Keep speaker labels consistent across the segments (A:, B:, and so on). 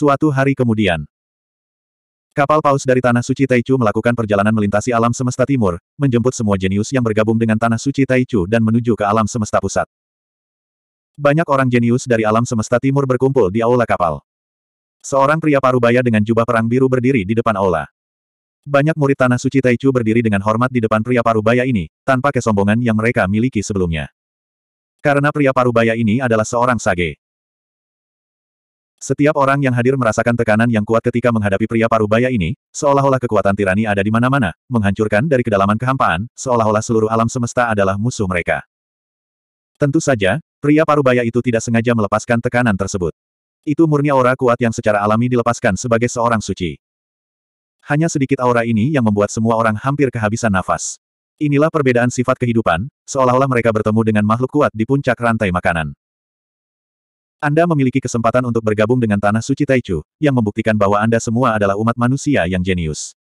A: Suatu hari kemudian, kapal paus dari Tanah Suci Taichu melakukan perjalanan melintasi alam semesta timur, menjemput semua jenius yang bergabung dengan Tanah Suci Taichu dan menuju ke alam semesta pusat. Banyak orang jenius dari alam semesta timur berkumpul di aula kapal. Seorang pria parubaya dengan jubah perang biru berdiri di depan aula. Banyak murid Tanah Suci Taichu berdiri dengan hormat di depan pria parubaya ini, tanpa kesombongan yang mereka miliki sebelumnya. Karena pria parubaya ini adalah seorang sage. Setiap orang yang hadir merasakan tekanan yang kuat ketika menghadapi pria parubaya ini, seolah-olah kekuatan tirani ada di mana-mana, menghancurkan dari kedalaman kehampaan, seolah-olah seluruh alam semesta adalah musuh mereka. Tentu saja, pria parubaya itu tidak sengaja melepaskan tekanan tersebut. Itu murni aura kuat yang secara alami dilepaskan sebagai seorang suci. Hanya sedikit aura ini yang membuat semua orang hampir kehabisan nafas. Inilah perbedaan sifat kehidupan, seolah-olah mereka bertemu dengan makhluk kuat di puncak rantai makanan. Anda memiliki kesempatan untuk bergabung dengan Tanah Suci Taichu, yang membuktikan bahwa Anda semua adalah umat manusia yang jenius.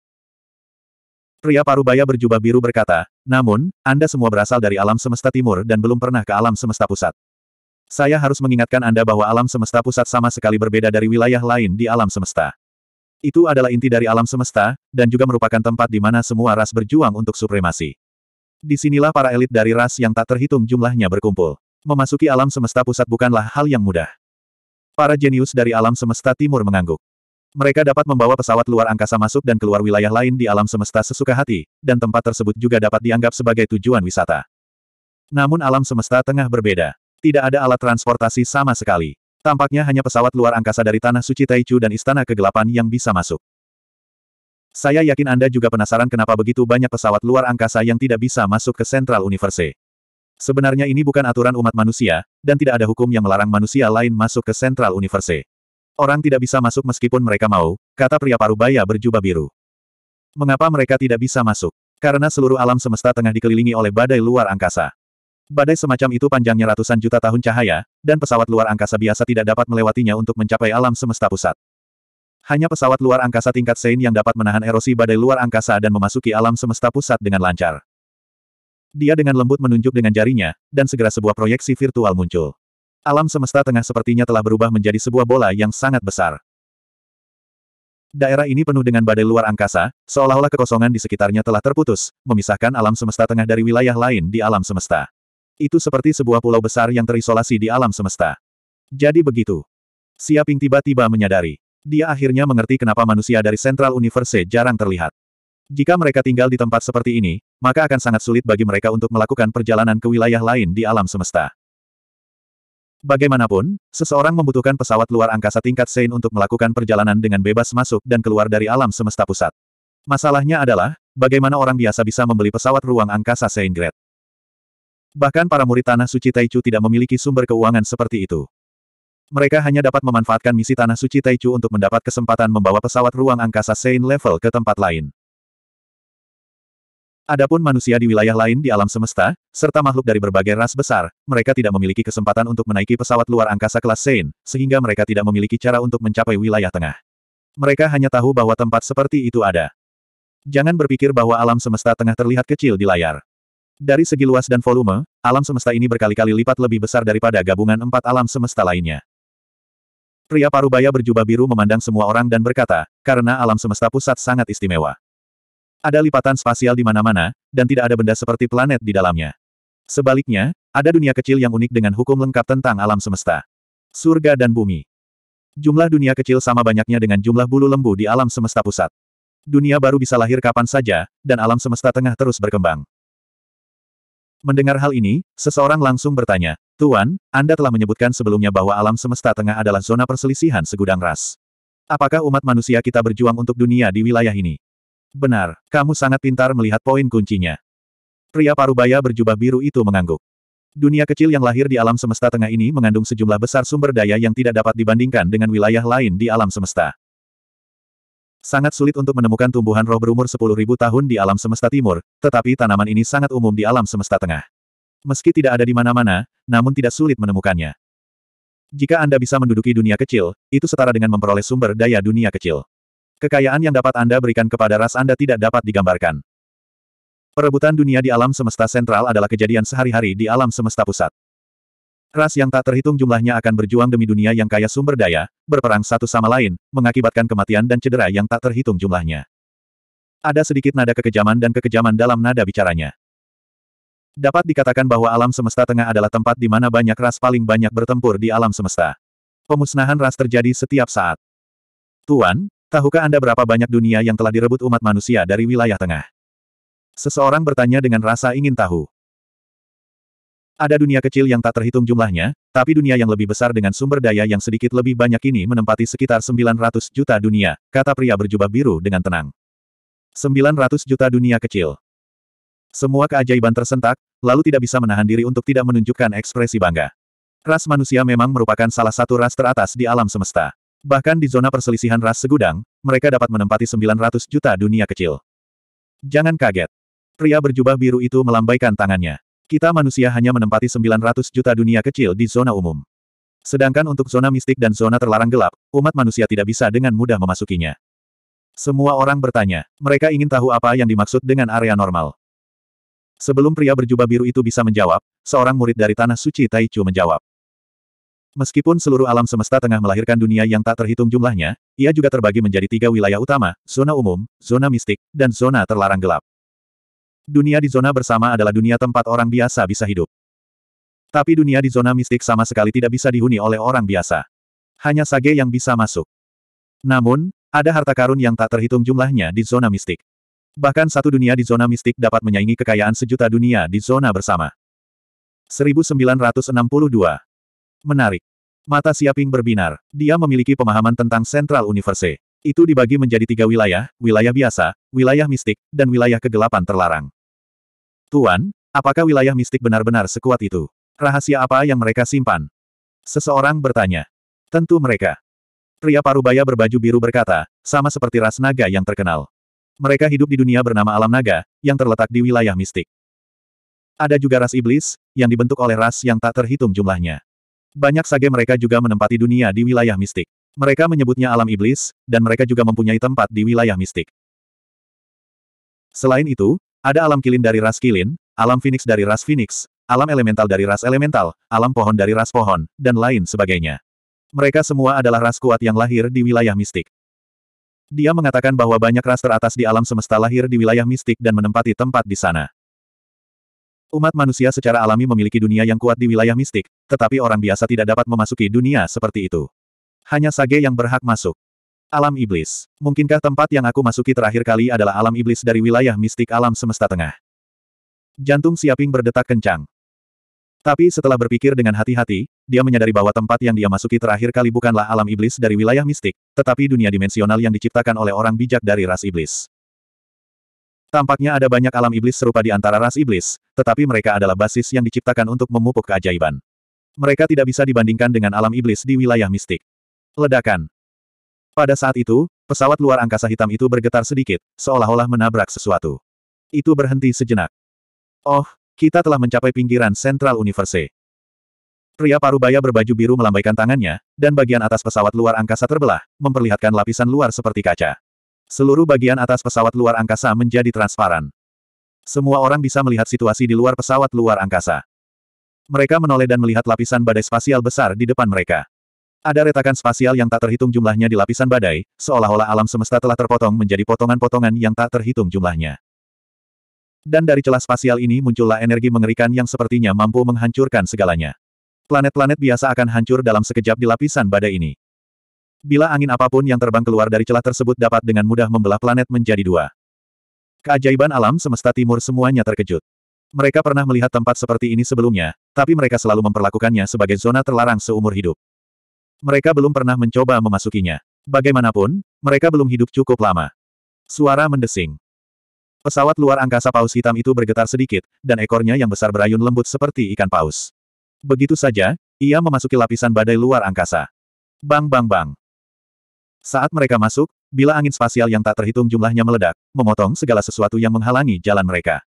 A: Pria parubaya berjubah biru berkata, namun, Anda semua berasal dari alam semesta timur dan belum pernah ke alam semesta pusat. Saya harus mengingatkan Anda bahwa alam semesta pusat sama sekali berbeda dari wilayah lain di alam semesta. Itu adalah inti dari alam semesta, dan juga merupakan tempat di mana semua ras berjuang untuk supremasi. Disinilah para elit dari ras yang tak terhitung jumlahnya berkumpul memasuki alam semesta pusat bukanlah hal yang mudah. Para jenius dari alam semesta timur mengangguk. Mereka dapat membawa pesawat luar angkasa masuk dan keluar wilayah lain di alam semesta sesuka hati, dan tempat tersebut juga dapat dianggap sebagai tujuan wisata. Namun alam semesta tengah berbeda. Tidak ada alat transportasi sama sekali. Tampaknya hanya pesawat luar angkasa dari Tanah Suci Taichu dan Istana Kegelapan yang bisa masuk. Saya yakin Anda juga penasaran kenapa begitu banyak pesawat luar angkasa yang tidak bisa masuk ke Central Universe. Sebenarnya ini bukan aturan umat manusia, dan tidak ada hukum yang melarang manusia lain masuk ke sentral Universe. Orang tidak bisa masuk meskipun mereka mau, kata pria parubaya berjubah biru. Mengapa mereka tidak bisa masuk? Karena seluruh alam semesta tengah dikelilingi oleh badai luar angkasa. Badai semacam itu panjangnya ratusan juta tahun cahaya, dan pesawat luar angkasa biasa tidak dapat melewatinya untuk mencapai alam semesta pusat. Hanya pesawat luar angkasa tingkat Sein yang dapat menahan erosi badai luar angkasa dan memasuki alam semesta pusat dengan lancar. Dia dengan lembut menunjuk dengan jarinya, dan segera sebuah proyeksi virtual muncul. Alam semesta tengah sepertinya telah berubah menjadi sebuah bola yang sangat besar. Daerah ini penuh dengan badai luar angkasa, seolah-olah kekosongan di sekitarnya telah terputus, memisahkan alam semesta tengah dari wilayah lain di alam semesta. Itu seperti sebuah pulau besar yang terisolasi di alam semesta. Jadi begitu. Siaping tiba-tiba menyadari. Dia akhirnya mengerti kenapa manusia dari Central Universe jarang terlihat. Jika mereka tinggal di tempat seperti ini, maka akan sangat sulit bagi mereka untuk melakukan perjalanan ke wilayah lain di alam semesta. Bagaimanapun, seseorang membutuhkan pesawat luar angkasa tingkat Sein untuk melakukan perjalanan dengan bebas masuk dan keluar dari alam semesta pusat. Masalahnya adalah, bagaimana orang biasa bisa membeli pesawat ruang angkasa Sein Grade. Bahkan para murid Tanah Suci Taichu tidak memiliki sumber keuangan seperti itu. Mereka hanya dapat memanfaatkan misi Tanah Suci Taichu untuk mendapat kesempatan membawa pesawat ruang angkasa Sein level ke tempat lain. Adapun manusia di wilayah lain di alam semesta, serta makhluk dari berbagai ras besar, mereka tidak memiliki kesempatan untuk menaiki pesawat luar angkasa kelas Sein, sehingga mereka tidak memiliki cara untuk mencapai wilayah tengah. Mereka hanya tahu bahwa tempat seperti itu ada. Jangan berpikir bahwa alam semesta tengah terlihat kecil di layar. Dari segi luas dan volume, alam semesta ini berkali-kali lipat lebih besar daripada gabungan empat alam semesta lainnya. Pria parubaya berjubah biru memandang semua orang dan berkata, karena alam semesta pusat sangat istimewa. Ada lipatan spasial di mana-mana, dan tidak ada benda seperti planet di dalamnya. Sebaliknya, ada dunia kecil yang unik dengan hukum lengkap tentang alam semesta. Surga dan bumi. Jumlah dunia kecil sama banyaknya dengan jumlah bulu lembu di alam semesta pusat. Dunia baru bisa lahir kapan saja, dan alam semesta tengah terus berkembang. Mendengar hal ini, seseorang langsung bertanya, Tuan, Anda telah menyebutkan sebelumnya bahwa alam semesta tengah adalah zona perselisihan segudang ras. Apakah umat manusia kita berjuang untuk dunia di wilayah ini? Benar, kamu sangat pintar melihat poin kuncinya. Pria parubaya berjubah biru itu mengangguk. Dunia kecil yang lahir di alam semesta tengah ini mengandung sejumlah besar sumber daya yang tidak dapat dibandingkan dengan wilayah lain di alam semesta. Sangat sulit untuk menemukan tumbuhan roh berumur 10.000 tahun di alam semesta timur, tetapi tanaman ini sangat umum di alam semesta tengah. Meski tidak ada di mana-mana, namun tidak sulit menemukannya. Jika Anda bisa menduduki dunia kecil, itu setara dengan memperoleh sumber daya dunia kecil. Kekayaan yang dapat Anda berikan kepada ras Anda tidak dapat digambarkan. Perebutan dunia di alam semesta sentral adalah kejadian sehari-hari di alam semesta pusat. Ras yang tak terhitung jumlahnya akan berjuang demi dunia yang kaya sumber daya, berperang satu sama lain, mengakibatkan kematian dan cedera yang tak terhitung jumlahnya. Ada sedikit nada kekejaman dan kekejaman dalam nada bicaranya. Dapat dikatakan bahwa alam semesta tengah adalah tempat di mana banyak ras paling banyak bertempur di alam semesta. Pemusnahan ras terjadi setiap saat. Tuan, Tahukah Anda berapa banyak dunia yang telah direbut umat manusia dari wilayah tengah? Seseorang bertanya dengan rasa ingin tahu. Ada dunia kecil yang tak terhitung jumlahnya, tapi dunia yang lebih besar dengan sumber daya yang sedikit lebih banyak ini menempati sekitar 900 juta dunia, kata pria berjubah biru dengan tenang. 900 juta dunia kecil. Semua keajaiban tersentak, lalu tidak bisa menahan diri untuk tidak menunjukkan ekspresi bangga. Ras manusia memang merupakan salah satu ras teratas di alam semesta. Bahkan di zona perselisihan ras segudang, mereka dapat menempati 900 juta dunia kecil. Jangan kaget. Pria berjubah biru itu melambaikan tangannya. Kita manusia hanya menempati 900 juta dunia kecil di zona umum. Sedangkan untuk zona mistik dan zona terlarang gelap, umat manusia tidak bisa dengan mudah memasukinya. Semua orang bertanya, mereka ingin tahu apa yang dimaksud dengan area normal. Sebelum pria berjubah biru itu bisa menjawab, seorang murid dari Tanah Suci Taichu menjawab. Meskipun seluruh alam semesta tengah melahirkan dunia yang tak terhitung jumlahnya, ia juga terbagi menjadi tiga wilayah utama, zona umum, zona mistik, dan zona terlarang gelap. Dunia di zona bersama adalah dunia tempat orang biasa bisa hidup. Tapi dunia di zona mistik sama sekali tidak bisa dihuni oleh orang biasa. Hanya Sage yang bisa masuk. Namun, ada harta karun yang tak terhitung jumlahnya di zona mistik. Bahkan satu dunia di zona mistik dapat menyaingi kekayaan sejuta dunia di zona bersama. 1962 Menarik. Mata Siaping berbinar. Dia memiliki pemahaman tentang Central Universe. Itu dibagi menjadi tiga wilayah, wilayah biasa, wilayah mistik, dan wilayah kegelapan terlarang. Tuan, apakah wilayah mistik benar-benar sekuat itu? Rahasia apa yang mereka simpan? Seseorang bertanya. Tentu mereka. Pria parubaya berbaju biru berkata, sama seperti ras naga yang terkenal. Mereka hidup di dunia bernama alam naga, yang terletak di wilayah mistik. Ada juga ras iblis, yang dibentuk oleh ras yang tak terhitung jumlahnya. Banyak sage mereka juga menempati dunia di wilayah mistik. Mereka menyebutnya alam iblis, dan mereka juga mempunyai tempat di wilayah mistik. Selain itu, ada alam kilin dari ras kilin, alam phoenix dari ras phoenix, alam elemental dari ras elemental, alam pohon dari ras pohon, dan lain sebagainya. Mereka semua adalah ras kuat yang lahir di wilayah mistik. Dia mengatakan bahwa banyak ras teratas di alam semesta lahir di wilayah mistik dan menempati tempat di sana. Umat manusia secara alami memiliki dunia yang kuat di wilayah mistik, tetapi orang biasa tidak dapat memasuki dunia seperti itu. Hanya Sage yang berhak masuk. Alam Iblis. Mungkinkah tempat yang aku masuki terakhir kali adalah alam iblis dari wilayah mistik alam semesta tengah? Jantung Siaping berdetak kencang. Tapi setelah berpikir dengan hati-hati, dia menyadari bahwa tempat yang dia masuki terakhir kali bukanlah alam iblis dari wilayah mistik, tetapi dunia dimensional yang diciptakan oleh orang bijak dari ras iblis. Tampaknya ada banyak alam iblis serupa di antara ras iblis, tetapi mereka adalah basis yang diciptakan untuk memupuk keajaiban. Mereka tidak bisa dibandingkan dengan alam iblis di wilayah mistik. Ledakan. Pada saat itu, pesawat luar angkasa hitam itu bergetar sedikit, seolah-olah menabrak sesuatu. Itu berhenti sejenak. Oh, kita telah mencapai pinggiran sentral universe. Pria parubaya berbaju biru melambaikan tangannya, dan bagian atas pesawat luar angkasa terbelah, memperlihatkan lapisan luar seperti kaca. Seluruh bagian atas pesawat luar angkasa menjadi transparan. Semua orang bisa melihat situasi di luar pesawat luar angkasa. Mereka menoleh dan melihat lapisan badai spasial besar di depan mereka. Ada retakan spasial yang tak terhitung jumlahnya di lapisan badai, seolah-olah alam semesta telah terpotong menjadi potongan-potongan yang tak terhitung jumlahnya. Dan dari celah spasial ini muncullah energi mengerikan yang sepertinya mampu menghancurkan segalanya. Planet-planet biasa akan hancur dalam sekejap di lapisan badai ini. Bila angin apapun yang terbang keluar dari celah tersebut dapat dengan mudah membelah planet menjadi dua. Keajaiban alam semesta timur semuanya terkejut. Mereka pernah melihat tempat seperti ini sebelumnya, tapi mereka selalu memperlakukannya sebagai zona terlarang seumur hidup. Mereka belum pernah mencoba memasukinya. Bagaimanapun, mereka belum hidup cukup lama. Suara mendesing. Pesawat luar angkasa paus hitam itu bergetar sedikit, dan ekornya yang besar berayun lembut seperti ikan paus. Begitu saja, ia memasuki lapisan badai luar angkasa. Bang bang bang. Saat mereka masuk, bila angin spasial yang tak terhitung jumlahnya meledak, memotong segala sesuatu yang menghalangi jalan mereka.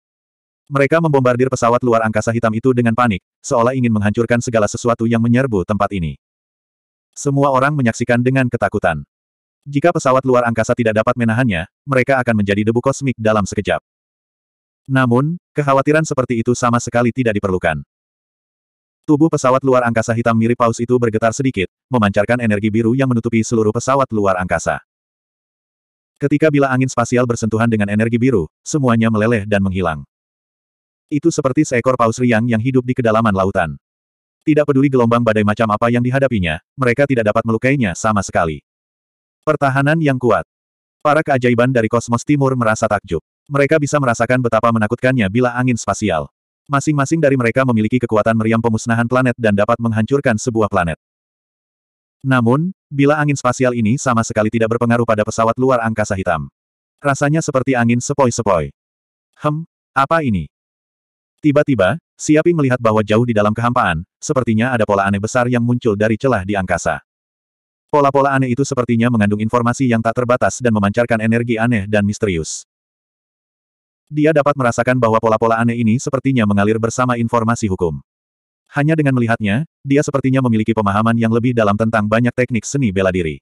A: Mereka membombardir pesawat luar angkasa hitam itu dengan panik, seolah ingin menghancurkan segala sesuatu yang menyerbu tempat ini. Semua orang menyaksikan dengan ketakutan. Jika pesawat luar angkasa tidak dapat menahannya, mereka akan menjadi debu kosmik dalam sekejap. Namun, kekhawatiran seperti itu sama sekali tidak diperlukan. Tubuh pesawat luar angkasa hitam mirip paus itu bergetar sedikit, memancarkan energi biru yang menutupi seluruh pesawat luar angkasa. Ketika bila angin spasial bersentuhan dengan energi biru, semuanya meleleh dan menghilang. Itu seperti seekor paus riang yang hidup di kedalaman lautan. Tidak peduli gelombang badai macam apa yang dihadapinya, mereka tidak dapat melukainya sama sekali. Pertahanan yang kuat. Para keajaiban dari kosmos timur merasa takjub. Mereka bisa merasakan betapa menakutkannya bila angin spasial. Masing-masing dari mereka memiliki kekuatan meriam pemusnahan planet dan dapat menghancurkan sebuah planet. Namun, bila angin spasial ini sama sekali tidak berpengaruh pada pesawat luar angkasa hitam. Rasanya seperti angin sepoi-sepoi. Hem, apa ini? Tiba-tiba, Siaping melihat bahwa jauh di dalam kehampaan, sepertinya ada pola aneh besar yang muncul dari celah di angkasa. Pola-pola aneh itu sepertinya mengandung informasi yang tak terbatas dan memancarkan energi aneh dan misterius. Dia dapat merasakan bahwa pola-pola aneh ini sepertinya mengalir bersama informasi hukum. Hanya dengan melihatnya, dia sepertinya memiliki pemahaman yang lebih dalam tentang banyak teknik seni bela diri.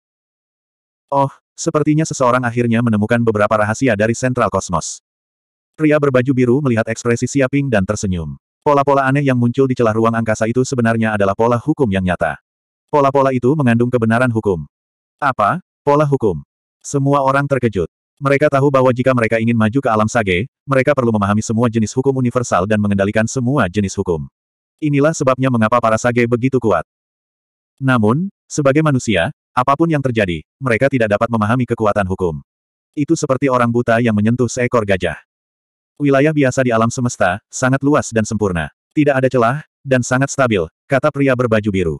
A: Oh, sepertinya seseorang akhirnya menemukan beberapa rahasia dari sentral kosmos. Pria berbaju biru melihat ekspresi Siaping dan tersenyum. Pola-pola aneh yang muncul di celah ruang angkasa itu sebenarnya adalah pola hukum yang nyata. Pola-pola itu mengandung kebenaran hukum. Apa? Pola hukum. Semua orang terkejut. Mereka tahu bahwa jika mereka ingin maju ke alam sage, mereka perlu memahami semua jenis hukum universal dan mengendalikan semua jenis hukum. Inilah sebabnya mengapa para sage begitu kuat. Namun, sebagai manusia, apapun yang terjadi, mereka tidak dapat memahami kekuatan hukum. Itu seperti orang buta yang menyentuh seekor gajah. Wilayah biasa di alam semesta, sangat luas dan sempurna. Tidak ada celah, dan sangat stabil, kata pria berbaju biru.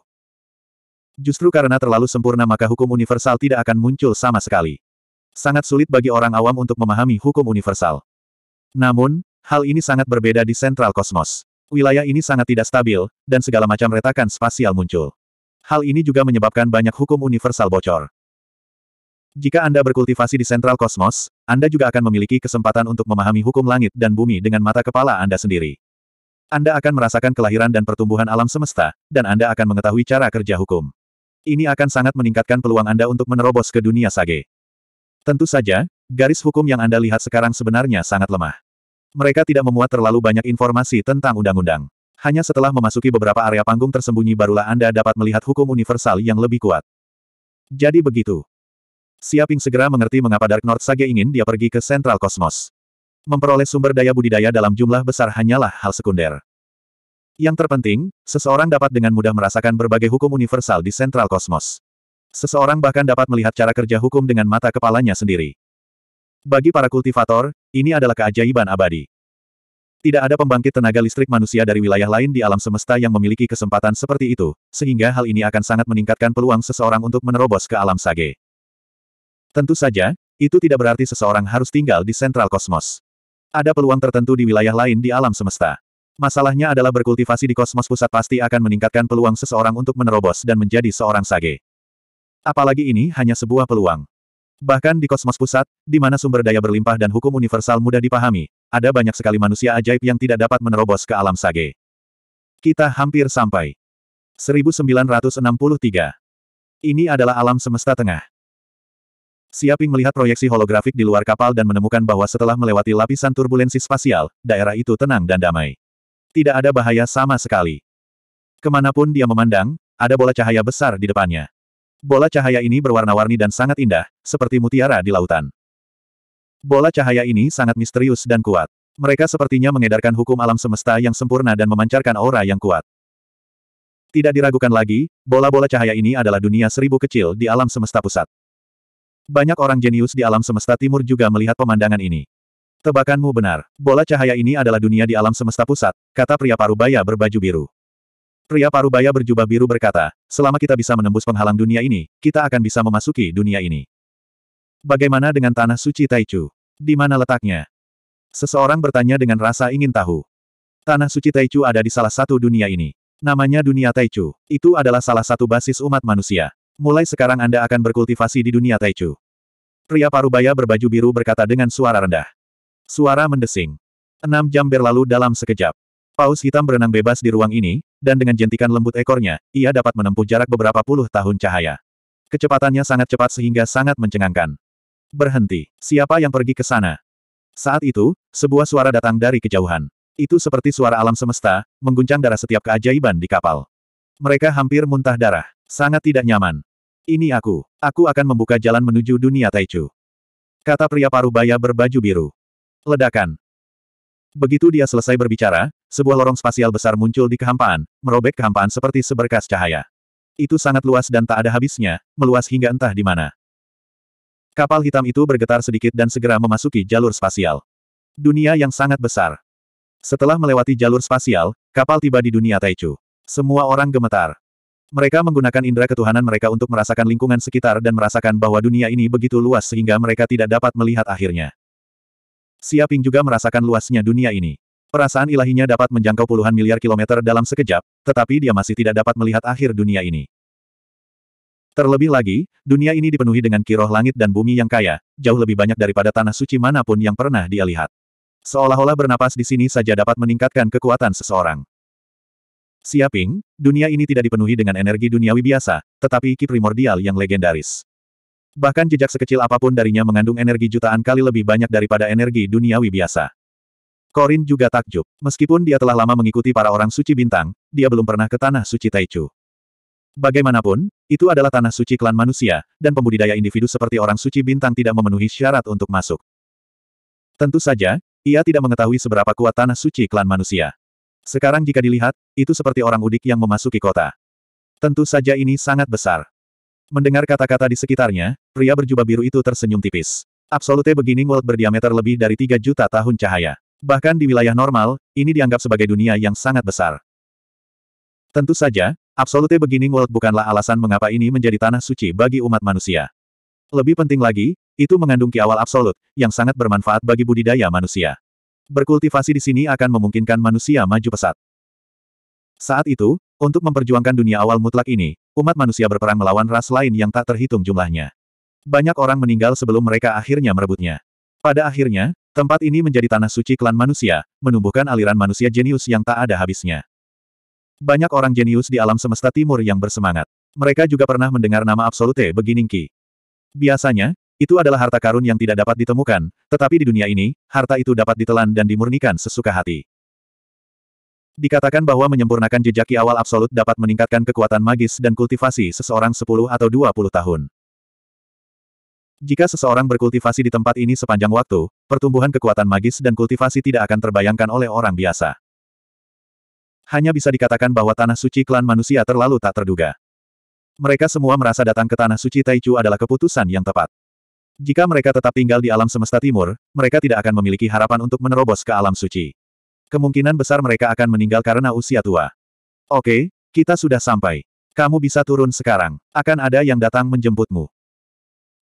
A: Justru karena terlalu sempurna maka hukum universal tidak akan muncul sama sekali. Sangat sulit bagi orang awam untuk memahami hukum universal. Namun, hal ini sangat berbeda di sentral kosmos. Wilayah ini sangat tidak stabil, dan segala macam retakan spasial muncul. Hal ini juga menyebabkan banyak hukum universal bocor. Jika Anda berkultivasi di sentral kosmos, Anda juga akan memiliki kesempatan untuk memahami hukum langit dan bumi dengan mata kepala Anda sendiri. Anda akan merasakan kelahiran dan pertumbuhan alam semesta, dan Anda akan mengetahui cara kerja hukum. Ini akan sangat meningkatkan peluang Anda untuk menerobos ke dunia sage. Tentu saja, garis hukum yang Anda lihat sekarang sebenarnya sangat lemah. Mereka tidak memuat terlalu banyak informasi tentang undang-undang. Hanya setelah memasuki beberapa area panggung tersembunyi barulah Anda dapat melihat hukum universal yang lebih kuat. Jadi begitu. Siaping segera mengerti mengapa Dark North Sage ingin dia pergi ke Central kosmos. Memperoleh sumber daya budidaya dalam jumlah besar hanyalah hal sekunder. Yang terpenting, seseorang dapat dengan mudah merasakan berbagai hukum universal di Central kosmos. Seseorang bahkan dapat melihat cara kerja hukum dengan mata kepalanya sendiri. Bagi para kultivator, ini adalah keajaiban abadi. Tidak ada pembangkit tenaga listrik manusia dari wilayah lain di alam semesta yang memiliki kesempatan seperti itu, sehingga hal ini akan sangat meningkatkan peluang seseorang untuk menerobos ke alam sage. Tentu saja, itu tidak berarti seseorang harus tinggal di sentral kosmos. Ada peluang tertentu di wilayah lain di alam semesta. Masalahnya adalah berkultivasi di kosmos pusat pasti akan meningkatkan peluang seseorang untuk menerobos dan menjadi seorang sage. Apalagi ini hanya sebuah peluang. Bahkan di kosmos pusat, di mana sumber daya berlimpah dan hukum universal mudah dipahami, ada banyak sekali manusia ajaib yang tidak dapat menerobos ke alam sage. Kita hampir sampai. 1963. Ini adalah alam semesta tengah. Siaping melihat proyeksi holografik di luar kapal dan menemukan bahwa setelah melewati lapisan turbulensi spasial, daerah itu tenang dan damai. Tidak ada bahaya sama sekali. Kemanapun dia memandang, ada bola cahaya besar di depannya. Bola cahaya ini berwarna-warni dan sangat indah, seperti mutiara di lautan. Bola cahaya ini sangat misterius dan kuat. Mereka sepertinya mengedarkan hukum alam semesta yang sempurna dan memancarkan aura yang kuat. Tidak diragukan lagi, bola-bola cahaya ini adalah dunia seribu kecil di alam semesta pusat. Banyak orang jenius di alam semesta timur juga melihat pemandangan ini. Tebakanmu benar, bola cahaya ini adalah dunia di alam semesta pusat, kata pria parubaya berbaju biru. Pria parubaya berjubah biru berkata, selama kita bisa menembus penghalang dunia ini, kita akan bisa memasuki dunia ini. Bagaimana dengan tanah suci Taichu? Di mana letaknya? Seseorang bertanya dengan rasa ingin tahu. Tanah suci Taichu ada di salah satu dunia ini. Namanya dunia Taichu. Itu adalah salah satu basis umat manusia. Mulai sekarang Anda akan berkultivasi di dunia Taichu. Pria parubaya berbaju biru berkata dengan suara rendah. Suara mendesing. Enam jam berlalu dalam sekejap. Paus hitam berenang bebas di ruang ini, dan dengan jentikan lembut ekornya, ia dapat menempuh jarak beberapa puluh tahun cahaya. Kecepatannya sangat cepat sehingga sangat mencengangkan. Berhenti. Siapa yang pergi ke sana? Saat itu, sebuah suara datang dari kejauhan. Itu seperti suara alam semesta, mengguncang darah setiap keajaiban di kapal. Mereka hampir muntah darah. Sangat tidak nyaman. Ini aku. Aku akan membuka jalan menuju dunia Taichu. Kata pria paruh baya berbaju biru. Ledakan. Begitu dia selesai berbicara, sebuah lorong spasial besar muncul di kehampaan, merobek kehampaan seperti seberkas cahaya. Itu sangat luas dan tak ada habisnya, meluas hingga entah di mana. Kapal hitam itu bergetar sedikit dan segera memasuki jalur spasial. Dunia yang sangat besar. Setelah melewati jalur spasial, kapal tiba di dunia Taichu. Semua orang gemetar. Mereka menggunakan indera ketuhanan mereka untuk merasakan lingkungan sekitar dan merasakan bahwa dunia ini begitu luas sehingga mereka tidak dapat melihat akhirnya. Siaping juga merasakan luasnya dunia ini. Perasaan ilahinya dapat menjangkau puluhan miliar kilometer dalam sekejap, tetapi dia masih tidak dapat melihat akhir dunia ini. Terlebih lagi, dunia ini dipenuhi dengan kiroh langit dan bumi yang kaya, jauh lebih banyak daripada tanah suci manapun yang pernah dia lihat. Seolah-olah bernapas di sini saja dapat meningkatkan kekuatan seseorang. Siaping, dunia ini tidak dipenuhi dengan energi duniawi biasa, tetapi ki primordial yang legendaris. Bahkan jejak sekecil apapun darinya mengandung energi jutaan kali lebih banyak daripada energi duniawi biasa. Korin juga takjub. Meskipun dia telah lama mengikuti para orang suci bintang, dia belum pernah ke tanah suci Taichu. Bagaimanapun, itu adalah tanah suci klan manusia, dan pembudidaya individu seperti orang suci bintang tidak memenuhi syarat untuk masuk. Tentu saja, ia tidak mengetahui seberapa kuat tanah suci klan manusia. Sekarang jika dilihat, itu seperti orang udik yang memasuki kota. Tentu saja ini sangat besar. Mendengar kata-kata di sekitarnya, pria berjubah biru itu tersenyum tipis. Absolute Beginning World berdiameter lebih dari 3 juta tahun cahaya. Bahkan di wilayah normal, ini dianggap sebagai dunia yang sangat besar. Tentu saja, Absolute Beginning World bukanlah alasan mengapa ini menjadi tanah suci bagi umat manusia. Lebih penting lagi, itu mengandung ki awal absolut, yang sangat bermanfaat bagi budidaya manusia. Berkultivasi di sini akan memungkinkan manusia maju pesat. Saat itu, untuk memperjuangkan dunia awal mutlak ini, umat manusia berperang melawan ras lain yang tak terhitung jumlahnya. Banyak orang meninggal sebelum mereka akhirnya merebutnya. Pada akhirnya, Tempat ini menjadi tanah suci klan manusia, menumbuhkan aliran manusia jenius yang tak ada habisnya. Banyak orang jenius di alam semesta timur yang bersemangat. Mereka juga pernah mendengar nama Absolute Beginning Biasanya, itu adalah harta karun yang tidak dapat ditemukan, tetapi di dunia ini, harta itu dapat ditelan dan dimurnikan sesuka hati. Dikatakan bahwa menyempurnakan jejaki awal absolut dapat meningkatkan kekuatan magis dan kultivasi seseorang 10 atau 20 tahun. Jika seseorang berkultivasi di tempat ini sepanjang waktu, pertumbuhan kekuatan magis dan kultivasi tidak akan terbayangkan oleh orang biasa. Hanya bisa dikatakan bahwa tanah suci klan manusia terlalu tak terduga. Mereka semua merasa datang ke tanah suci Taichu adalah keputusan yang tepat. Jika mereka tetap tinggal di alam semesta timur, mereka tidak akan memiliki harapan untuk menerobos ke alam suci. Kemungkinan besar mereka akan meninggal karena usia tua. Oke, kita sudah sampai. Kamu bisa turun sekarang. Akan ada yang datang menjemputmu.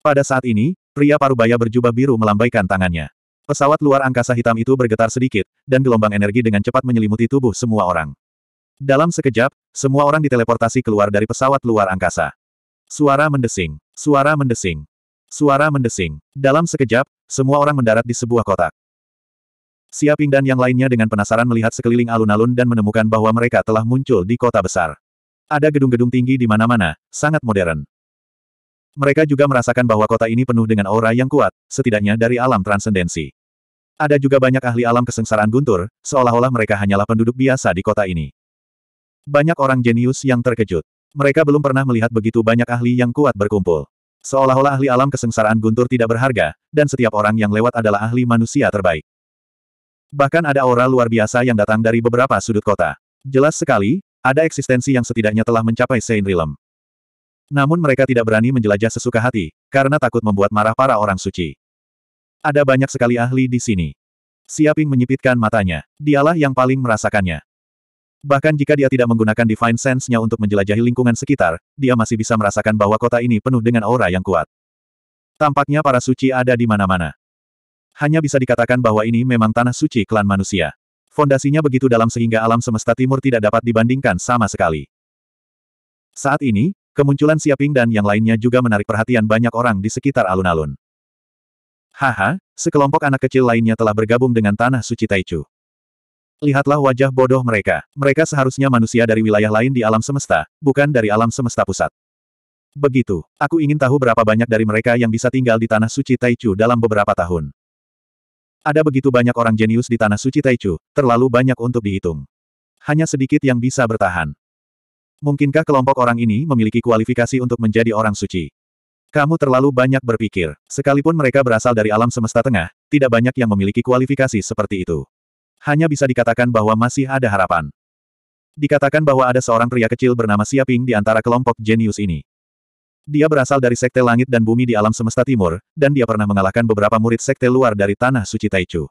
A: Pada saat ini, pria parubaya berjubah biru melambaikan tangannya. Pesawat luar angkasa hitam itu bergetar sedikit, dan gelombang energi dengan cepat menyelimuti tubuh semua orang. Dalam sekejap, semua orang diteleportasi keluar dari pesawat luar angkasa. Suara mendesing, suara mendesing, suara mendesing. Dalam sekejap, semua orang mendarat di sebuah kotak. Siaping dan yang lainnya dengan penasaran melihat sekeliling alun-alun dan menemukan bahwa mereka telah muncul di kota besar. Ada gedung-gedung tinggi di mana-mana, sangat modern. Mereka juga merasakan bahwa kota ini penuh dengan aura yang kuat, setidaknya dari alam transendensi. Ada juga banyak ahli alam kesengsaraan guntur, seolah-olah mereka hanyalah penduduk biasa di kota ini. Banyak orang jenius yang terkejut. Mereka belum pernah melihat begitu banyak ahli yang kuat berkumpul. Seolah-olah ahli alam kesengsaraan guntur tidak berharga, dan setiap orang yang lewat adalah ahli manusia terbaik. Bahkan ada aura luar biasa yang datang dari beberapa sudut kota. Jelas sekali, ada eksistensi yang setidaknya telah mencapai Saint Realm. Namun mereka tidak berani menjelajah sesuka hati, karena takut membuat marah para orang suci. Ada banyak sekali ahli di sini. Siaping menyipitkan matanya. Dialah yang paling merasakannya. Bahkan jika dia tidak menggunakan Divine Sense-nya untuk menjelajahi lingkungan sekitar, dia masih bisa merasakan bahwa kota ini penuh dengan aura yang kuat. Tampaknya para suci ada di mana-mana. Hanya bisa dikatakan bahwa ini memang tanah suci klan manusia. Fondasinya begitu dalam sehingga alam semesta timur tidak dapat dibandingkan sama sekali. Saat ini, Kemunculan Siaping dan yang lainnya juga menarik perhatian banyak orang di sekitar alun-alun. Haha, sekelompok anak kecil lainnya telah bergabung dengan Tanah Suci Taichu. Lihatlah wajah bodoh mereka. Mereka seharusnya manusia dari wilayah lain di alam semesta, bukan dari alam semesta pusat. Begitu. Aku ingin tahu berapa banyak dari mereka yang bisa tinggal di Tanah Suci Taichu dalam beberapa tahun. Ada begitu banyak orang jenius di Tanah Suci Taichu, terlalu banyak untuk dihitung. Hanya sedikit yang bisa bertahan. Mungkinkah kelompok orang ini memiliki kualifikasi untuk menjadi orang suci? Kamu terlalu banyak berpikir. Sekalipun mereka berasal dari alam semesta tengah, tidak banyak yang memiliki kualifikasi seperti itu. Hanya bisa dikatakan bahwa masih ada harapan. Dikatakan bahwa ada seorang pria kecil bernama Siaping di antara kelompok jenius ini. Dia berasal dari sekte langit dan bumi di alam semesta timur, dan dia pernah mengalahkan beberapa murid sekte luar dari tanah suci Taichu.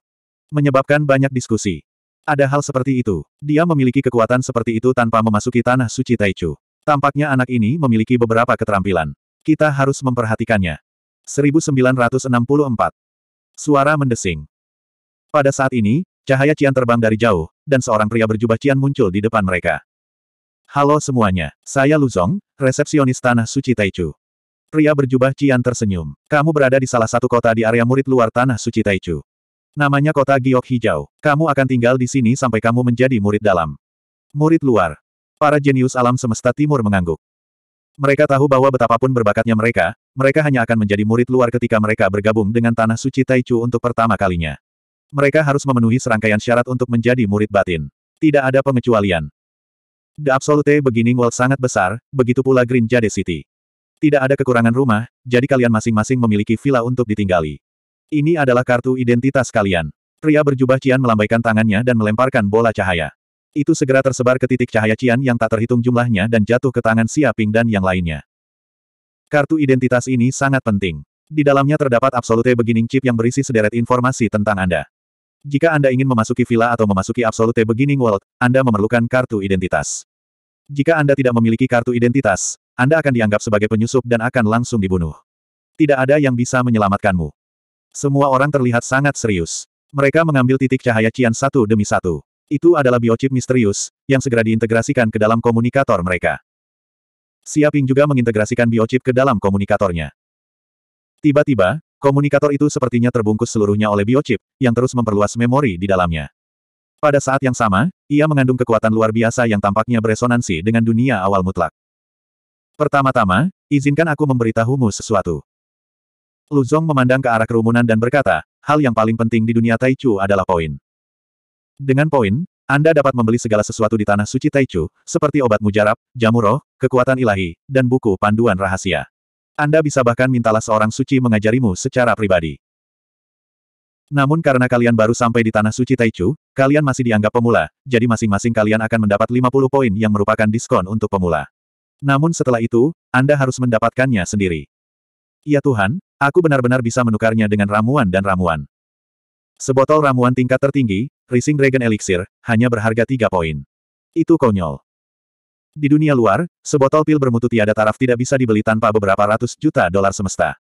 A: Menyebabkan banyak diskusi. Ada hal seperti itu. Dia memiliki kekuatan seperti itu tanpa memasuki tanah suci Taichu. Tampaknya anak ini memiliki beberapa keterampilan. Kita harus memperhatikannya. 1964. Suara mendesing. Pada saat ini, cahaya Cian terbang dari jauh, dan seorang pria berjubah Cian muncul di depan mereka. Halo semuanya, saya Luzong, resepsionis Tanah Suci Taichu. Pria berjubah Cian tersenyum. Kamu berada di salah satu kota di area murid luar Tanah Suci Taichu. Namanya kota Giok Hijau. Kamu akan tinggal di sini sampai kamu menjadi murid dalam. Murid luar. Para jenius alam semesta timur mengangguk. Mereka tahu bahwa betapapun berbakatnya mereka, mereka hanya akan menjadi murid luar ketika mereka bergabung dengan Tanah Suci Taichu untuk pertama kalinya. Mereka harus memenuhi serangkaian syarat untuk menjadi murid batin. Tidak ada pengecualian. The Absolute Beginning World sangat besar, begitu pula Green Jade City. Tidak ada kekurangan rumah, jadi kalian masing-masing memiliki villa untuk ditinggali. Ini adalah kartu identitas kalian. Pria berjubah Cian melambaikan tangannya dan melemparkan bola cahaya. Itu segera tersebar ke titik cahaya Cian yang tak terhitung jumlahnya dan jatuh ke tangan Ping dan yang lainnya. Kartu identitas ini sangat penting. Di dalamnya terdapat Absolute Beginning Chip yang berisi sederet informasi tentang Anda. Jika Anda ingin memasuki villa atau memasuki Absolute Beginning World, Anda memerlukan kartu identitas. Jika Anda tidak memiliki kartu identitas, Anda akan dianggap sebagai penyusup dan akan langsung dibunuh. Tidak ada yang bisa menyelamatkanmu. Semua orang terlihat sangat serius. Mereka mengambil titik cahaya Cian satu demi satu. Itu adalah biochip misterius, yang segera diintegrasikan ke dalam komunikator mereka. Siaping juga mengintegrasikan biochip ke dalam komunikatornya. Tiba-tiba, komunikator itu sepertinya terbungkus seluruhnya oleh biochip, yang terus memperluas memori di dalamnya. Pada saat yang sama, ia mengandung kekuatan luar biasa yang tampaknya beresonansi dengan dunia awal mutlak. Pertama-tama, izinkan aku memberitahumu sesuatu. Lu Luzong memandang ke arah kerumunan dan berkata, hal yang paling penting di dunia Taichu adalah poin. Dengan poin, Anda dapat membeli segala sesuatu di tanah suci Taichu, seperti obat mujarab, jamu roh, kekuatan ilahi, dan buku panduan rahasia. Anda bisa bahkan mintalah seorang suci mengajarimu secara pribadi. Namun karena kalian baru sampai di tanah suci Taichu, kalian masih dianggap pemula, jadi masing-masing kalian akan mendapat 50 poin yang merupakan diskon untuk pemula. Namun setelah itu, Anda harus mendapatkannya sendiri. Ya Tuhan, aku benar-benar bisa menukarnya dengan ramuan dan ramuan. Sebotol ramuan tingkat tertinggi, Rising Dragon Elixir, hanya berharga tiga poin. Itu konyol. Di dunia luar, sebotol pil bermutu tiada taraf tidak bisa dibeli tanpa beberapa ratus juta dolar semesta.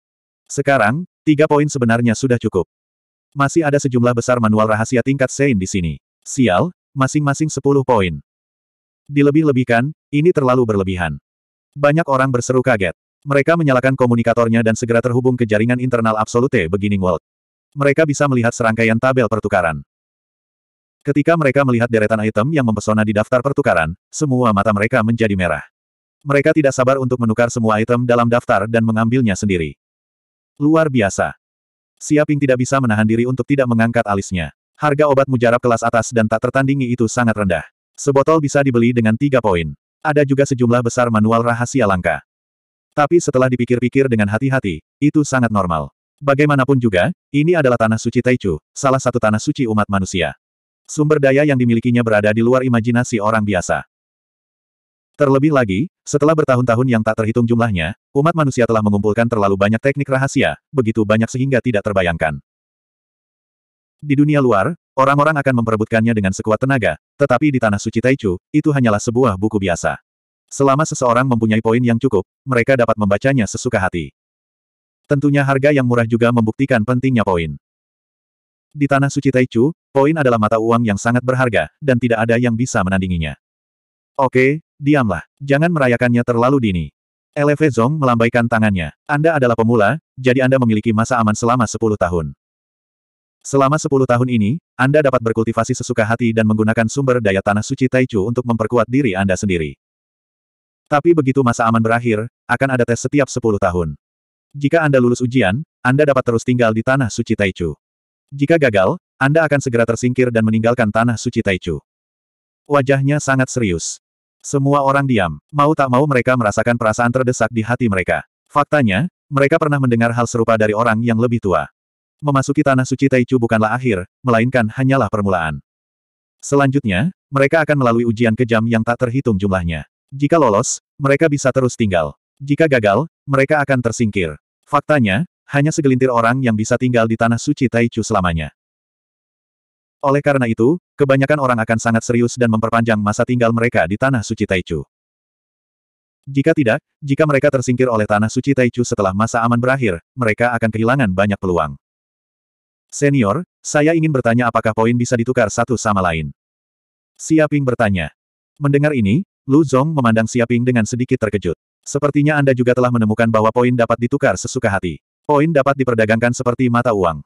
A: Sekarang, tiga poin sebenarnya sudah cukup. Masih ada sejumlah besar manual rahasia tingkat Sein di sini. Sial, masing-masing 10 poin. Dilebih-lebihkan, ini terlalu berlebihan. Banyak orang berseru kaget. Mereka menyalakan komunikatornya dan segera terhubung ke jaringan internal Absolute Beginning World. Mereka bisa melihat serangkaian tabel pertukaran. Ketika mereka melihat deretan item yang mempesona di daftar pertukaran, semua mata mereka menjadi merah. Mereka tidak sabar untuk menukar semua item dalam daftar dan mengambilnya sendiri. Luar biasa. Siaping tidak bisa menahan diri untuk tidak mengangkat alisnya. Harga obat mujarab kelas atas dan tak tertandingi itu sangat rendah. Sebotol bisa dibeli dengan tiga poin. Ada juga sejumlah besar manual rahasia langka. Tapi setelah dipikir-pikir dengan hati-hati, itu sangat normal. Bagaimanapun juga, ini adalah tanah suci Taichu, salah satu tanah suci umat manusia. Sumber daya yang dimilikinya berada di luar imajinasi orang biasa. Terlebih lagi, setelah bertahun-tahun yang tak terhitung jumlahnya, umat manusia telah mengumpulkan terlalu banyak teknik rahasia, begitu banyak sehingga tidak terbayangkan. Di dunia luar, orang-orang akan memperebutkannya dengan sekuat tenaga, tetapi di tanah suci Taichu, itu hanyalah sebuah buku biasa. Selama seseorang mempunyai poin yang cukup, mereka dapat membacanya sesuka hati. Tentunya harga yang murah juga membuktikan pentingnya poin. Di Tanah Suci Taichu, poin adalah mata uang yang sangat berharga, dan tidak ada yang bisa menandinginya. Oke, diamlah. Jangan merayakannya terlalu dini. Eleve Zong melambaikan tangannya. Anda adalah pemula, jadi Anda memiliki masa aman selama 10 tahun. Selama 10 tahun ini, Anda dapat berkultivasi sesuka hati dan menggunakan sumber daya Tanah Suci Taichu untuk memperkuat diri Anda sendiri. Tapi begitu masa aman berakhir, akan ada tes setiap 10 tahun. Jika Anda lulus ujian, Anda dapat terus tinggal di Tanah Suci Taichu. Jika gagal, Anda akan segera tersingkir dan meninggalkan Tanah Suci Taichu. Wajahnya sangat serius. Semua orang diam. Mau tak mau mereka merasakan perasaan terdesak di hati mereka. Faktanya, mereka pernah mendengar hal serupa dari orang yang lebih tua. Memasuki Tanah Suci Taichu bukanlah akhir, melainkan hanyalah permulaan. Selanjutnya, mereka akan melalui ujian kejam yang tak terhitung jumlahnya. Jika lolos, mereka bisa terus tinggal. Jika gagal, mereka akan tersingkir. Faktanya, hanya segelintir orang yang bisa tinggal di tanah suci Taichu selamanya. Oleh karena itu, kebanyakan orang akan sangat serius dan memperpanjang masa tinggal mereka di tanah suci Taichu. Jika tidak, jika mereka tersingkir oleh tanah suci Taichu setelah masa aman berakhir, mereka akan kehilangan banyak peluang. Senior, saya ingin bertanya apakah poin bisa ditukar satu sama lain. Siaping bertanya. Mendengar ini, Lu Zong memandang Siaping dengan sedikit terkejut. Sepertinya Anda juga telah menemukan bahwa poin dapat ditukar sesuka hati. Poin dapat diperdagangkan seperti mata uang.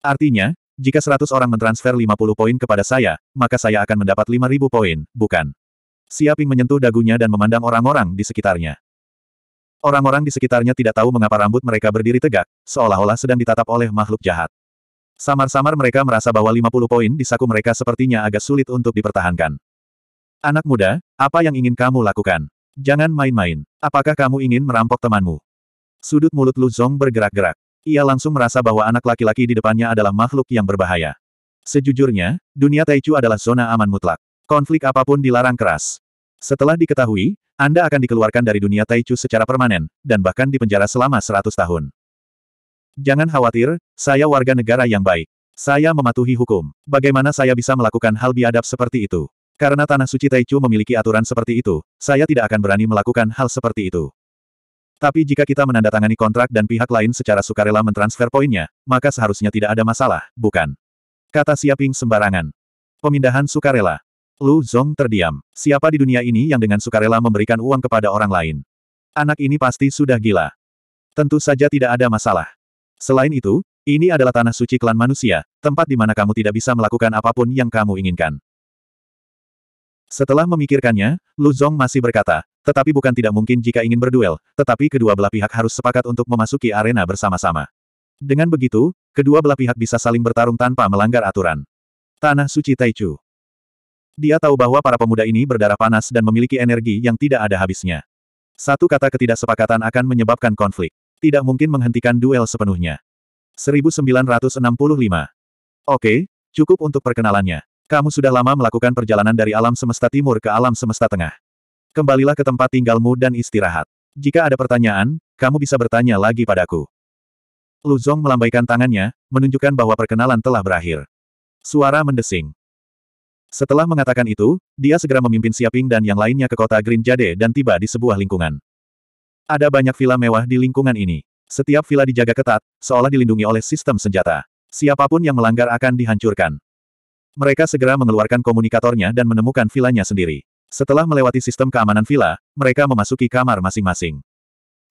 A: Artinya, jika 100 orang mentransfer 50 poin kepada saya, maka saya akan mendapat 5000 poin, bukan? Siaping menyentuh dagunya dan memandang orang-orang di sekitarnya. Orang-orang di sekitarnya tidak tahu mengapa rambut mereka berdiri tegak, seolah-olah sedang ditatap oleh makhluk jahat. Samar-samar mereka merasa bahwa 50 poin di saku mereka sepertinya agak sulit untuk dipertahankan. Anak muda, apa yang ingin kamu lakukan? Jangan main-main. Apakah kamu ingin merampok temanmu? Sudut mulut Lu Zong bergerak-gerak. Ia langsung merasa bahwa anak laki-laki di depannya adalah makhluk yang berbahaya. Sejujurnya, dunia Taichu adalah zona aman mutlak. Konflik apapun dilarang keras. Setelah diketahui, Anda akan dikeluarkan dari dunia Taichu secara permanen, dan bahkan dipenjara selama 100 tahun. Jangan khawatir, saya warga negara yang baik. Saya mematuhi hukum. Bagaimana saya bisa melakukan hal biadab seperti itu? Karena Tanah Suci Taichu memiliki aturan seperti itu, saya tidak akan berani melakukan hal seperti itu. Tapi jika kita menandatangani kontrak dan pihak lain secara sukarela mentransfer poinnya, maka seharusnya tidak ada masalah, bukan? Kata Siaping sembarangan. Pemindahan sukarela. Lu Zong terdiam. Siapa di dunia ini yang dengan sukarela memberikan uang kepada orang lain? Anak ini pasti sudah gila. Tentu saja tidak ada masalah. Selain itu, ini adalah tanah suci klan manusia, tempat di mana kamu tidak bisa melakukan apapun yang kamu inginkan. Setelah memikirkannya, Lu Zong masih berkata, tetapi bukan tidak mungkin jika ingin berduel, tetapi kedua belah pihak harus sepakat untuk memasuki arena bersama-sama. Dengan begitu, kedua belah pihak bisa saling bertarung tanpa melanggar aturan. Tanah Suci Taichu Dia tahu bahwa para pemuda ini berdarah panas dan memiliki energi yang tidak ada habisnya. Satu kata ketidaksepakatan akan menyebabkan konflik. Tidak mungkin menghentikan duel sepenuhnya. 1965 Oke, cukup untuk perkenalannya. Kamu sudah lama melakukan perjalanan dari alam semesta timur ke alam semesta tengah. Kembalilah ke tempat tinggalmu dan istirahat. Jika ada pertanyaan, kamu bisa bertanya lagi padaku. Lu Luzong melambaikan tangannya, menunjukkan bahwa perkenalan telah berakhir. Suara mendesing. Setelah mengatakan itu, dia segera memimpin Siaping dan yang lainnya ke kota Green Jade dan tiba di sebuah lingkungan. Ada banyak villa mewah di lingkungan ini. Setiap villa dijaga ketat, seolah dilindungi oleh sistem senjata. Siapapun yang melanggar akan dihancurkan. Mereka segera mengeluarkan komunikatornya dan menemukan vilanya sendiri. Setelah melewati sistem keamanan villa, mereka memasuki kamar masing-masing.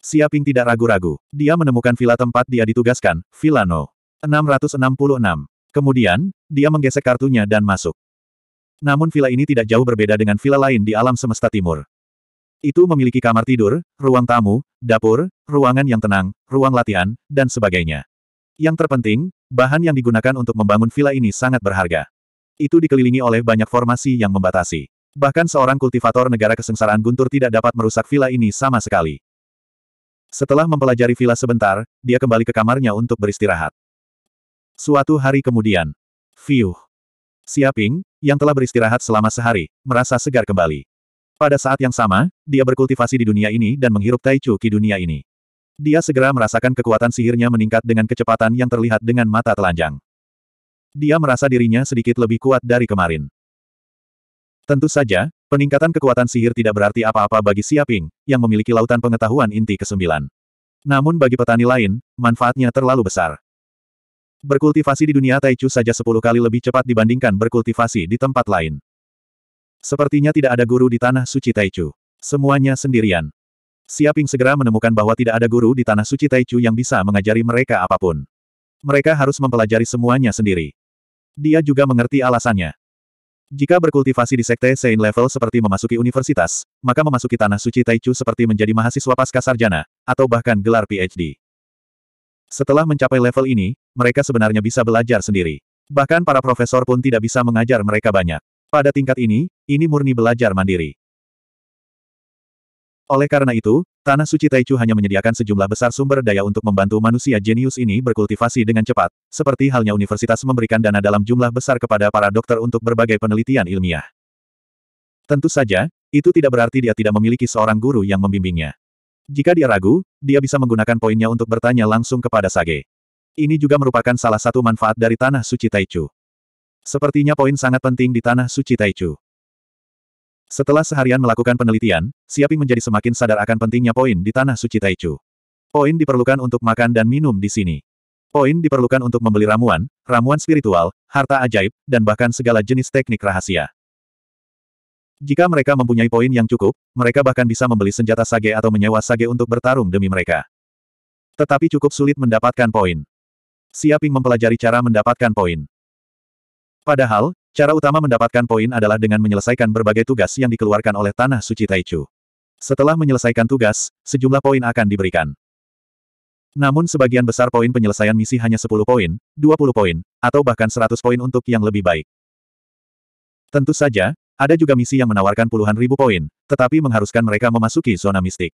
A: Siaping tidak ragu-ragu. Dia menemukan villa tempat dia ditugaskan, Villa No. 666. Kemudian, dia menggesek kartunya dan masuk. Namun villa ini tidak jauh berbeda dengan villa lain di alam semesta timur. Itu memiliki kamar tidur, ruang tamu, dapur, ruangan yang tenang, ruang latihan, dan sebagainya. Yang terpenting, bahan yang digunakan untuk membangun villa ini sangat berharga. Itu dikelilingi oleh banyak formasi yang membatasi. Bahkan seorang kultivator negara kesengsaraan Guntur tidak dapat merusak villa ini sama sekali. Setelah mempelajari villa sebentar, dia kembali ke kamarnya untuk beristirahat. Suatu hari kemudian, Fiuh. Siaping, yang telah beristirahat selama sehari, merasa segar kembali. Pada saat yang sama, dia berkultivasi di dunia ini dan menghirup Taichu Ki dunia ini. Dia segera merasakan kekuatan sihirnya meningkat dengan kecepatan yang terlihat dengan mata telanjang. Dia merasa dirinya sedikit lebih kuat dari kemarin. Tentu saja, peningkatan kekuatan sihir tidak berarti apa-apa bagi Siaping, yang memiliki lautan pengetahuan inti ke-9. Namun bagi petani lain, manfaatnya terlalu besar. Berkultivasi di dunia Taichu saja 10 kali lebih cepat dibandingkan berkultivasi di tempat lain. Sepertinya tidak ada guru di tanah suci Taichu. Semuanya sendirian. Siaping segera menemukan bahwa tidak ada guru di tanah suci Taichu yang bisa mengajari mereka apapun. Mereka harus mempelajari semuanya sendiri. Dia juga mengerti alasannya. Jika berkultivasi di sekte Sein level seperti memasuki universitas, maka memasuki tanah suci Taichu seperti menjadi mahasiswa pasca sarjana, atau bahkan gelar PhD. Setelah mencapai level ini, mereka sebenarnya bisa belajar sendiri. Bahkan para profesor pun tidak bisa mengajar mereka banyak. Pada tingkat ini, ini murni belajar mandiri. Oleh karena itu, Tanah Suci Taichu hanya menyediakan sejumlah besar sumber daya untuk membantu manusia jenius ini berkultivasi dengan cepat, seperti halnya universitas memberikan dana dalam jumlah besar kepada para dokter untuk berbagai penelitian ilmiah. Tentu saja, itu tidak berarti dia tidak memiliki seorang guru yang membimbingnya. Jika dia ragu, dia bisa menggunakan poinnya untuk bertanya langsung kepada Sage. Ini juga merupakan salah satu manfaat dari Tanah Suci Taichu. Sepertinya poin sangat penting di Tanah Suci Taichu. Setelah seharian melakukan penelitian, Siaping menjadi semakin sadar akan pentingnya poin di Tanah Suci Taichu. Poin diperlukan untuk makan dan minum di sini. Poin diperlukan untuk membeli ramuan, ramuan spiritual, harta ajaib, dan bahkan segala jenis teknik rahasia. Jika mereka mempunyai poin yang cukup, mereka bahkan bisa membeli senjata sage atau menyewa sage untuk bertarung demi mereka. Tetapi cukup sulit mendapatkan poin. Siaping mempelajari cara mendapatkan poin. Padahal, Cara utama mendapatkan poin adalah dengan menyelesaikan berbagai tugas yang dikeluarkan oleh Tanah Suci Taichu. Setelah menyelesaikan tugas, sejumlah poin akan diberikan. Namun sebagian besar poin penyelesaian misi hanya 10 poin, 20 poin, atau bahkan 100 poin untuk yang lebih baik. Tentu saja, ada juga misi yang menawarkan puluhan ribu poin, tetapi mengharuskan mereka memasuki zona mistik.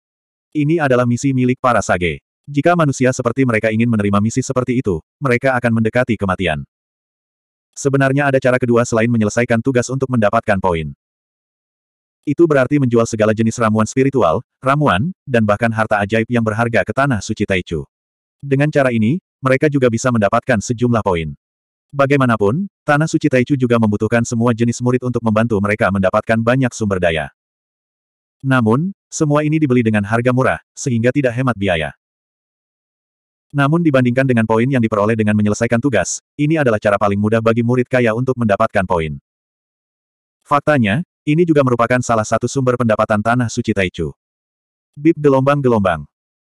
A: Ini adalah misi milik para sage. Jika manusia seperti mereka ingin menerima misi seperti itu, mereka akan mendekati kematian. Sebenarnya ada cara kedua selain menyelesaikan tugas untuk mendapatkan poin. Itu berarti menjual segala jenis ramuan spiritual, ramuan, dan bahkan harta ajaib yang berharga ke tanah suci Taichu. Dengan cara ini, mereka juga bisa mendapatkan sejumlah poin. Bagaimanapun, Tanah Suci Taichu juga membutuhkan semua jenis murid untuk membantu mereka mendapatkan banyak sumber daya. Namun, semua ini dibeli dengan harga murah, sehingga tidak hemat biaya. Namun dibandingkan dengan poin yang diperoleh dengan menyelesaikan tugas, ini adalah cara paling mudah bagi murid kaya untuk mendapatkan poin. Faktanya, ini juga merupakan salah satu sumber pendapatan tanah suci Taichu. Bip gelombang-gelombang.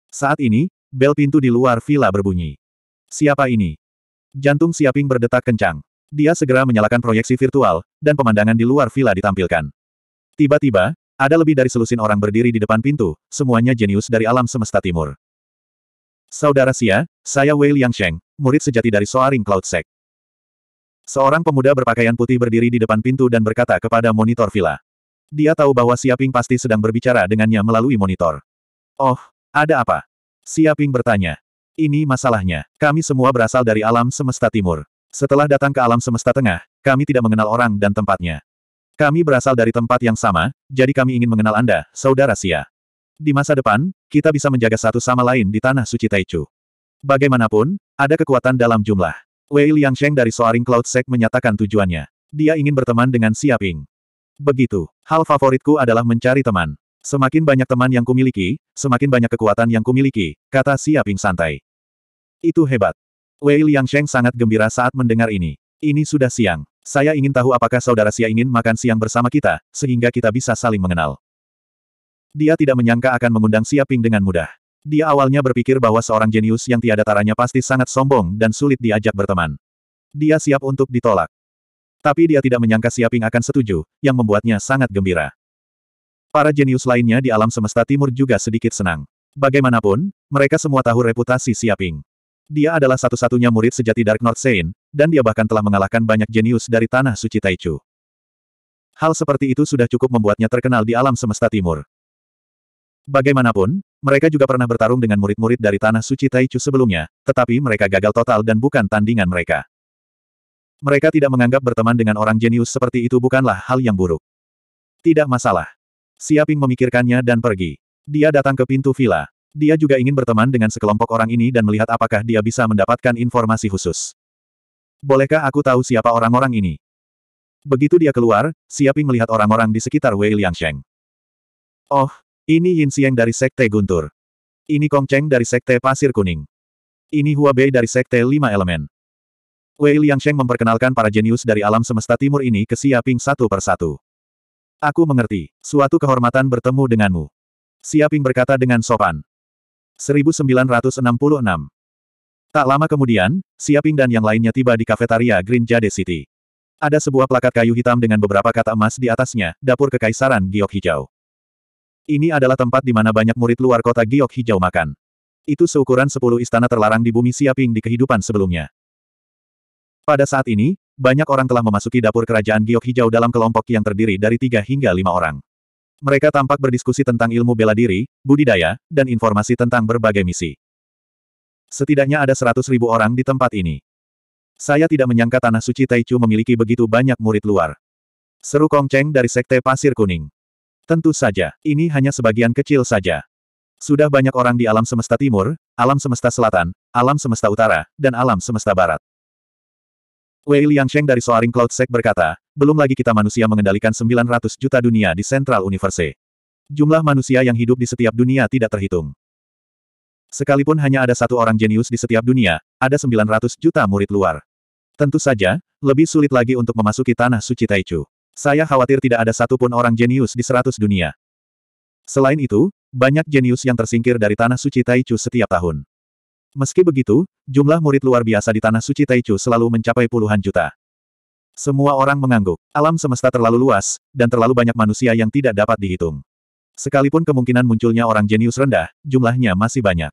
A: Saat ini, bel pintu di luar villa berbunyi. Siapa ini? Jantung Siaping berdetak kencang. Dia segera menyalakan proyeksi virtual, dan pemandangan di luar villa ditampilkan. Tiba-tiba, ada lebih dari selusin orang berdiri di depan pintu, semuanya jenius dari alam semesta timur. Saudara Xia, saya Wei Liangsheng, murid sejati dari Soaring Cloud Sect. Seorang pemuda berpakaian putih berdiri di depan pintu dan berkata kepada monitor villa. Dia tahu bahwa Siaping pasti sedang berbicara dengannya melalui monitor. Oh, ada apa? Siaping bertanya. Ini masalahnya. Kami semua berasal dari alam semesta timur. Setelah datang ke alam semesta tengah, kami tidak mengenal orang dan tempatnya. Kami berasal dari tempat yang sama, jadi kami ingin mengenal Anda, Saudara Sia. Di masa depan, kita bisa menjaga satu sama lain di tanah suci Taichu. Bagaimanapun, ada kekuatan dalam jumlah. Wei Liangsheng dari Soaring Cloud Sect menyatakan tujuannya. Dia ingin berteman dengan Siaping. Begitu. Hal favoritku adalah mencari teman. Semakin banyak teman yang kumiliki, semakin banyak kekuatan yang kumiliki, kata Siaping santai. Itu hebat. Wei Liangsheng sangat gembira saat mendengar ini. Ini sudah siang. Saya ingin tahu apakah saudara Xia ingin makan siang bersama kita, sehingga kita bisa saling mengenal. Dia tidak menyangka akan mengundang Siaping dengan mudah. Dia awalnya berpikir bahwa seorang jenius yang tiada taranya pasti sangat sombong dan sulit diajak berteman. Dia siap untuk ditolak. Tapi dia tidak menyangka Siaping akan setuju, yang membuatnya sangat gembira. Para jenius lainnya di alam semesta timur juga sedikit senang. Bagaimanapun, mereka semua tahu reputasi Siaping. Dia adalah satu-satunya murid sejati Dark North Saint, dan dia bahkan telah mengalahkan banyak jenius dari Tanah Suci Taichu. Hal seperti itu sudah cukup membuatnya terkenal di alam semesta timur. Bagaimanapun, mereka juga pernah bertarung dengan murid-murid dari Tanah Suci Taichu sebelumnya, tetapi mereka gagal total dan bukan tandingan mereka. Mereka tidak menganggap berteman dengan orang jenius seperti itu bukanlah hal yang buruk. Tidak masalah. Siaping memikirkannya dan pergi. Dia datang ke pintu villa. Dia juga ingin berteman dengan sekelompok orang ini dan melihat apakah dia bisa mendapatkan informasi khusus. Bolehkah aku tahu siapa orang-orang ini? Begitu dia keluar, Siaping melihat orang-orang di sekitar Wei Liangsheng. Oh, ini Yin Xiang dari Sekte Guntur. Ini Kong Cheng dari Sekte Pasir Kuning. Ini Hua Bei dari Sekte Lima Elemen. Wei Liangsheng memperkenalkan para jenius dari alam semesta timur ini ke Xia Ping satu persatu. Aku mengerti, suatu kehormatan bertemu denganmu. Siaping berkata dengan sopan. 1966. Tak lama kemudian, Siaping dan yang lainnya tiba di kafetaria Green Jade City. Ada sebuah plakat kayu hitam dengan beberapa kata emas di atasnya, dapur kekaisaran giok hijau. Ini adalah tempat di mana banyak murid luar kota giok hijau makan. Itu seukuran sepuluh istana terlarang di bumi Siaping di kehidupan sebelumnya. Pada saat ini, banyak orang telah memasuki dapur kerajaan giok hijau dalam kelompok yang terdiri dari tiga hingga lima orang. Mereka tampak berdiskusi tentang ilmu bela diri, budidaya, dan informasi tentang berbagai misi. Setidaknya ada seratus ribu orang di tempat ini. Saya tidak menyangka Tanah Suci Taichu memiliki begitu banyak murid luar. Seru Kong Cheng dari Sekte Pasir Kuning. Tentu saja, ini hanya sebagian kecil saja. Sudah banyak orang di alam semesta timur, alam semesta selatan, alam semesta utara, dan alam semesta barat. Wei Liangsheng dari Soaring Cloud Sect berkata, belum lagi kita manusia mengendalikan 900 juta dunia di Central Universe. Jumlah manusia yang hidup di setiap dunia tidak terhitung. Sekalipun hanya ada satu orang jenius di setiap dunia, ada 900 juta murid luar. Tentu saja, lebih sulit lagi untuk memasuki tanah suci Taichu. Saya khawatir tidak ada satupun orang jenius di seratus dunia. Selain itu, banyak jenius yang tersingkir dari Tanah Suci Taichu setiap tahun. Meski begitu, jumlah murid luar biasa di Tanah Suci Taichu selalu mencapai puluhan juta. Semua orang mengangguk. Alam semesta terlalu luas, dan terlalu banyak manusia yang tidak dapat dihitung. Sekalipun kemungkinan munculnya orang jenius rendah, jumlahnya masih banyak.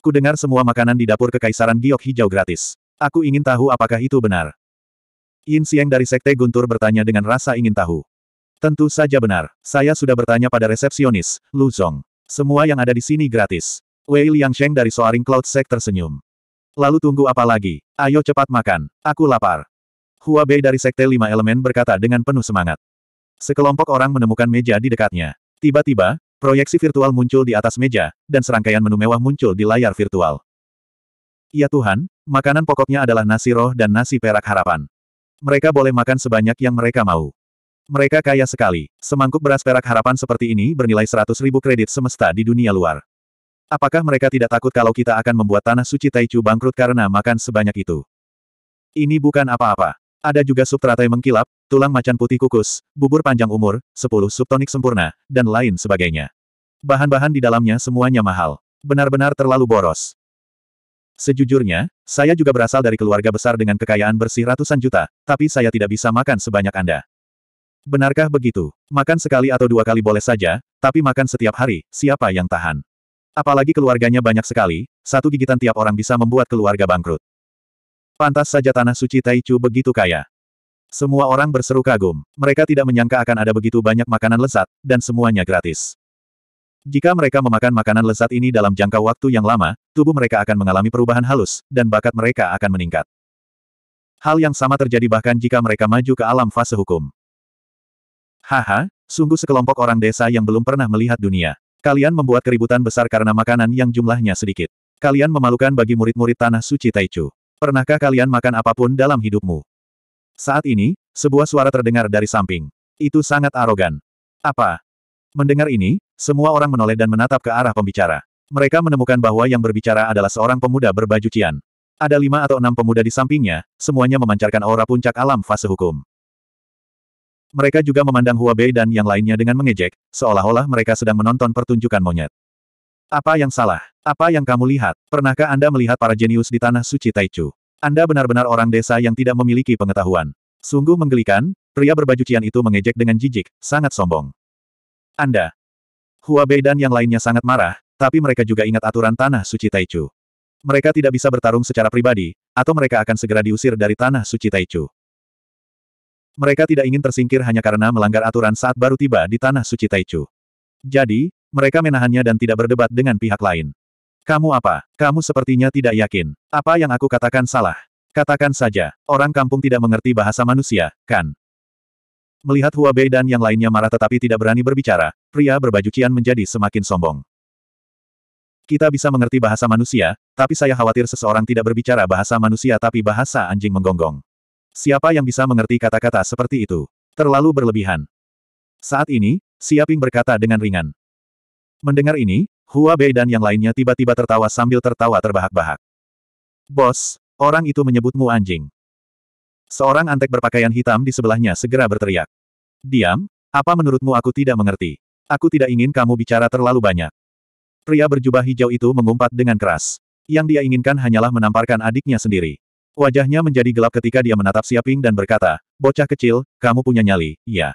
A: Ku dengar semua makanan di dapur kekaisaran giok hijau gratis. Aku ingin tahu apakah itu benar. Yin Xiang dari Sekte Guntur bertanya dengan rasa ingin tahu. Tentu saja benar. Saya sudah bertanya pada resepsionis, Lu Zong. Semua yang ada di sini gratis. Wei Liangsheng dari Soaring Cloud Sek tersenyum. Lalu tunggu apa lagi? Ayo cepat makan. Aku lapar. Hua Bei dari Sekte Lima Elemen berkata dengan penuh semangat. Sekelompok orang menemukan meja di dekatnya. Tiba-tiba, proyeksi virtual muncul di atas meja, dan serangkaian menu mewah muncul di layar virtual. Ya Tuhan, makanan pokoknya adalah nasi roh dan nasi perak harapan. Mereka boleh makan sebanyak yang mereka mau. Mereka kaya sekali. Semangkuk beras perak harapan seperti ini bernilai 100 ribu kredit semesta di dunia luar. Apakah mereka tidak takut kalau kita akan membuat tanah suci Taichu bangkrut karena makan sebanyak itu? Ini bukan apa-apa. Ada juga subtratai mengkilap, tulang macan putih kukus, bubur panjang umur, 10 subtonik sempurna, dan lain sebagainya. Bahan-bahan di dalamnya semuanya mahal. Benar-benar terlalu boros. Sejujurnya, saya juga berasal dari keluarga besar dengan kekayaan bersih ratusan juta, tapi saya tidak bisa makan sebanyak Anda. Benarkah begitu? Makan sekali atau dua kali boleh saja, tapi makan setiap hari, siapa yang tahan? Apalagi keluarganya banyak sekali, satu gigitan tiap orang bisa membuat keluarga bangkrut. Pantas saja tanah suci Taichu begitu kaya. Semua orang berseru kagum. Mereka tidak menyangka akan ada begitu banyak makanan lezat, dan semuanya gratis. Jika mereka memakan makanan lezat ini dalam jangka waktu yang lama, tubuh mereka akan mengalami perubahan halus, dan bakat mereka akan meningkat. Hal yang sama terjadi bahkan jika mereka maju ke alam fase hukum. Haha, sungguh sekelompok orang desa yang belum pernah melihat dunia. Kalian membuat keributan besar karena makanan yang jumlahnya sedikit. Kalian memalukan bagi murid-murid tanah suci Taichu. Pernahkah kalian makan apapun dalam hidupmu? Saat ini, sebuah suara terdengar dari samping. Itu sangat arogan. Apa? Mendengar ini, semua orang menoleh dan menatap ke arah pembicara. Mereka menemukan bahwa yang berbicara adalah seorang pemuda berbaju cian. Ada lima atau enam pemuda di sampingnya, semuanya memancarkan aura puncak alam fase hukum. Mereka juga memandang Hua Bei dan yang lainnya dengan mengejek, seolah-olah mereka sedang menonton pertunjukan monyet. Apa yang salah? Apa yang kamu lihat? Pernahkah Anda melihat para jenius di tanah suci Taichu? Anda benar-benar orang desa yang tidak memiliki pengetahuan. Sungguh menggelikan, pria berbaju cian itu mengejek dengan jijik, sangat sombong. Anda, Hua Bei dan yang lainnya sangat marah, tapi mereka juga ingat aturan Tanah Suci Taichu. Mereka tidak bisa bertarung secara pribadi, atau mereka akan segera diusir dari Tanah Suci Taichu. Mereka tidak ingin tersingkir hanya karena melanggar aturan saat baru tiba di Tanah Suci Taichu. Jadi, mereka menahannya dan tidak berdebat dengan pihak lain. Kamu apa? Kamu sepertinya tidak yakin. Apa yang aku katakan salah? Katakan saja, orang kampung tidak mengerti bahasa manusia, kan? Melihat Hua Bei dan yang lainnya marah tetapi tidak berani berbicara, pria berbaju Cian menjadi semakin sombong. Kita bisa mengerti bahasa manusia, tapi saya khawatir seseorang tidak berbicara bahasa manusia tapi bahasa anjing menggonggong. Siapa yang bisa mengerti kata-kata seperti itu? Terlalu berlebihan. Saat ini, Siaping berkata dengan ringan. Mendengar ini, Hua Bei dan yang lainnya tiba-tiba tertawa sambil tertawa terbahak-bahak. Bos, orang itu menyebutmu anjing. Seorang antek berpakaian hitam di sebelahnya segera berteriak. Diam, apa menurutmu aku tidak mengerti? Aku tidak ingin kamu bicara terlalu banyak. Pria berjubah hijau itu mengumpat dengan keras. Yang dia inginkan hanyalah menamparkan adiknya sendiri. Wajahnya menjadi gelap ketika dia menatap Siaping dan berkata, Bocah kecil, kamu punya nyali, ya.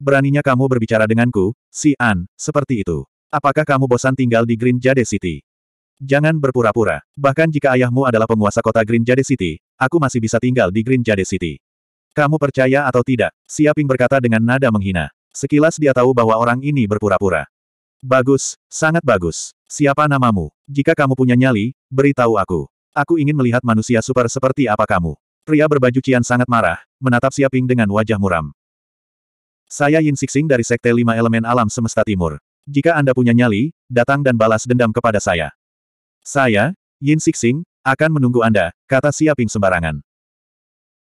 A: Beraninya kamu berbicara denganku, si An, seperti itu. Apakah kamu bosan tinggal di Green Jade City? Jangan berpura-pura. Bahkan jika ayahmu adalah penguasa kota Green Jade City, aku masih bisa tinggal di Green Jade City. Kamu percaya atau tidak? Siaping berkata dengan nada menghina. Sekilas dia tahu bahwa orang ini berpura-pura. Bagus, sangat bagus. Siapa namamu? Jika kamu punya nyali, beritahu aku. Aku ingin melihat manusia super seperti apa kamu. Pria berbaju cian sangat marah, menatap Siaping dengan wajah muram. Saya Yin Sixing dari Sekte Lima Elemen Alam Semesta Timur. Jika Anda punya nyali, datang dan balas dendam kepada saya. Saya, Yin Sixing, akan menunggu Anda, kata Siaping sembarangan.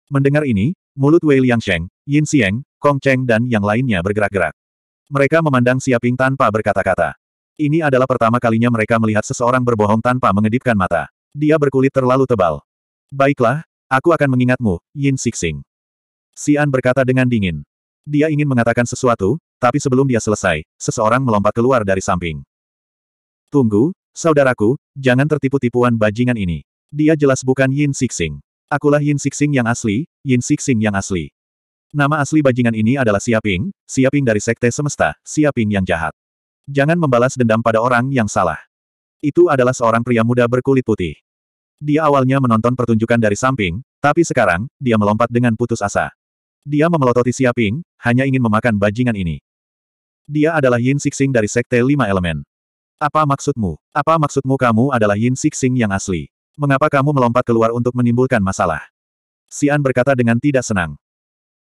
A: Mendengar ini, Mulut Wei Liang Liangsheng, Yin Xiang, Kong Cheng dan yang lainnya bergerak-gerak. Mereka memandang Siaping tanpa berkata-kata. Ini adalah pertama kalinya mereka melihat seseorang berbohong tanpa mengedipkan mata. Dia berkulit terlalu tebal. Baiklah, aku akan mengingatmu, Yin Sixing. Xian berkata dengan dingin. Dia ingin mengatakan sesuatu, tapi sebelum dia selesai, seseorang melompat keluar dari samping. Tunggu, saudaraku, jangan tertipu tipuan bajingan ini. Dia jelas bukan Yin Sixing. Akulah Yin Sixing yang asli, Yin Sixing yang asli. Nama asli bajingan ini adalah Siaping, Siaping dari Sekte Semesta, Siaping yang jahat. Jangan membalas dendam pada orang yang salah. Itu adalah seorang pria muda berkulit putih. Dia awalnya menonton pertunjukan dari samping, tapi sekarang, dia melompat dengan putus asa. Dia memelototi Siaping, hanya ingin memakan bajingan ini. Dia adalah Yin Sixing dari Sekte Lima Elemen. Apa maksudmu? Apa maksudmu kamu adalah Yin Sixing yang asli? Mengapa kamu melompat keluar untuk menimbulkan masalah? Si'an berkata dengan tidak senang.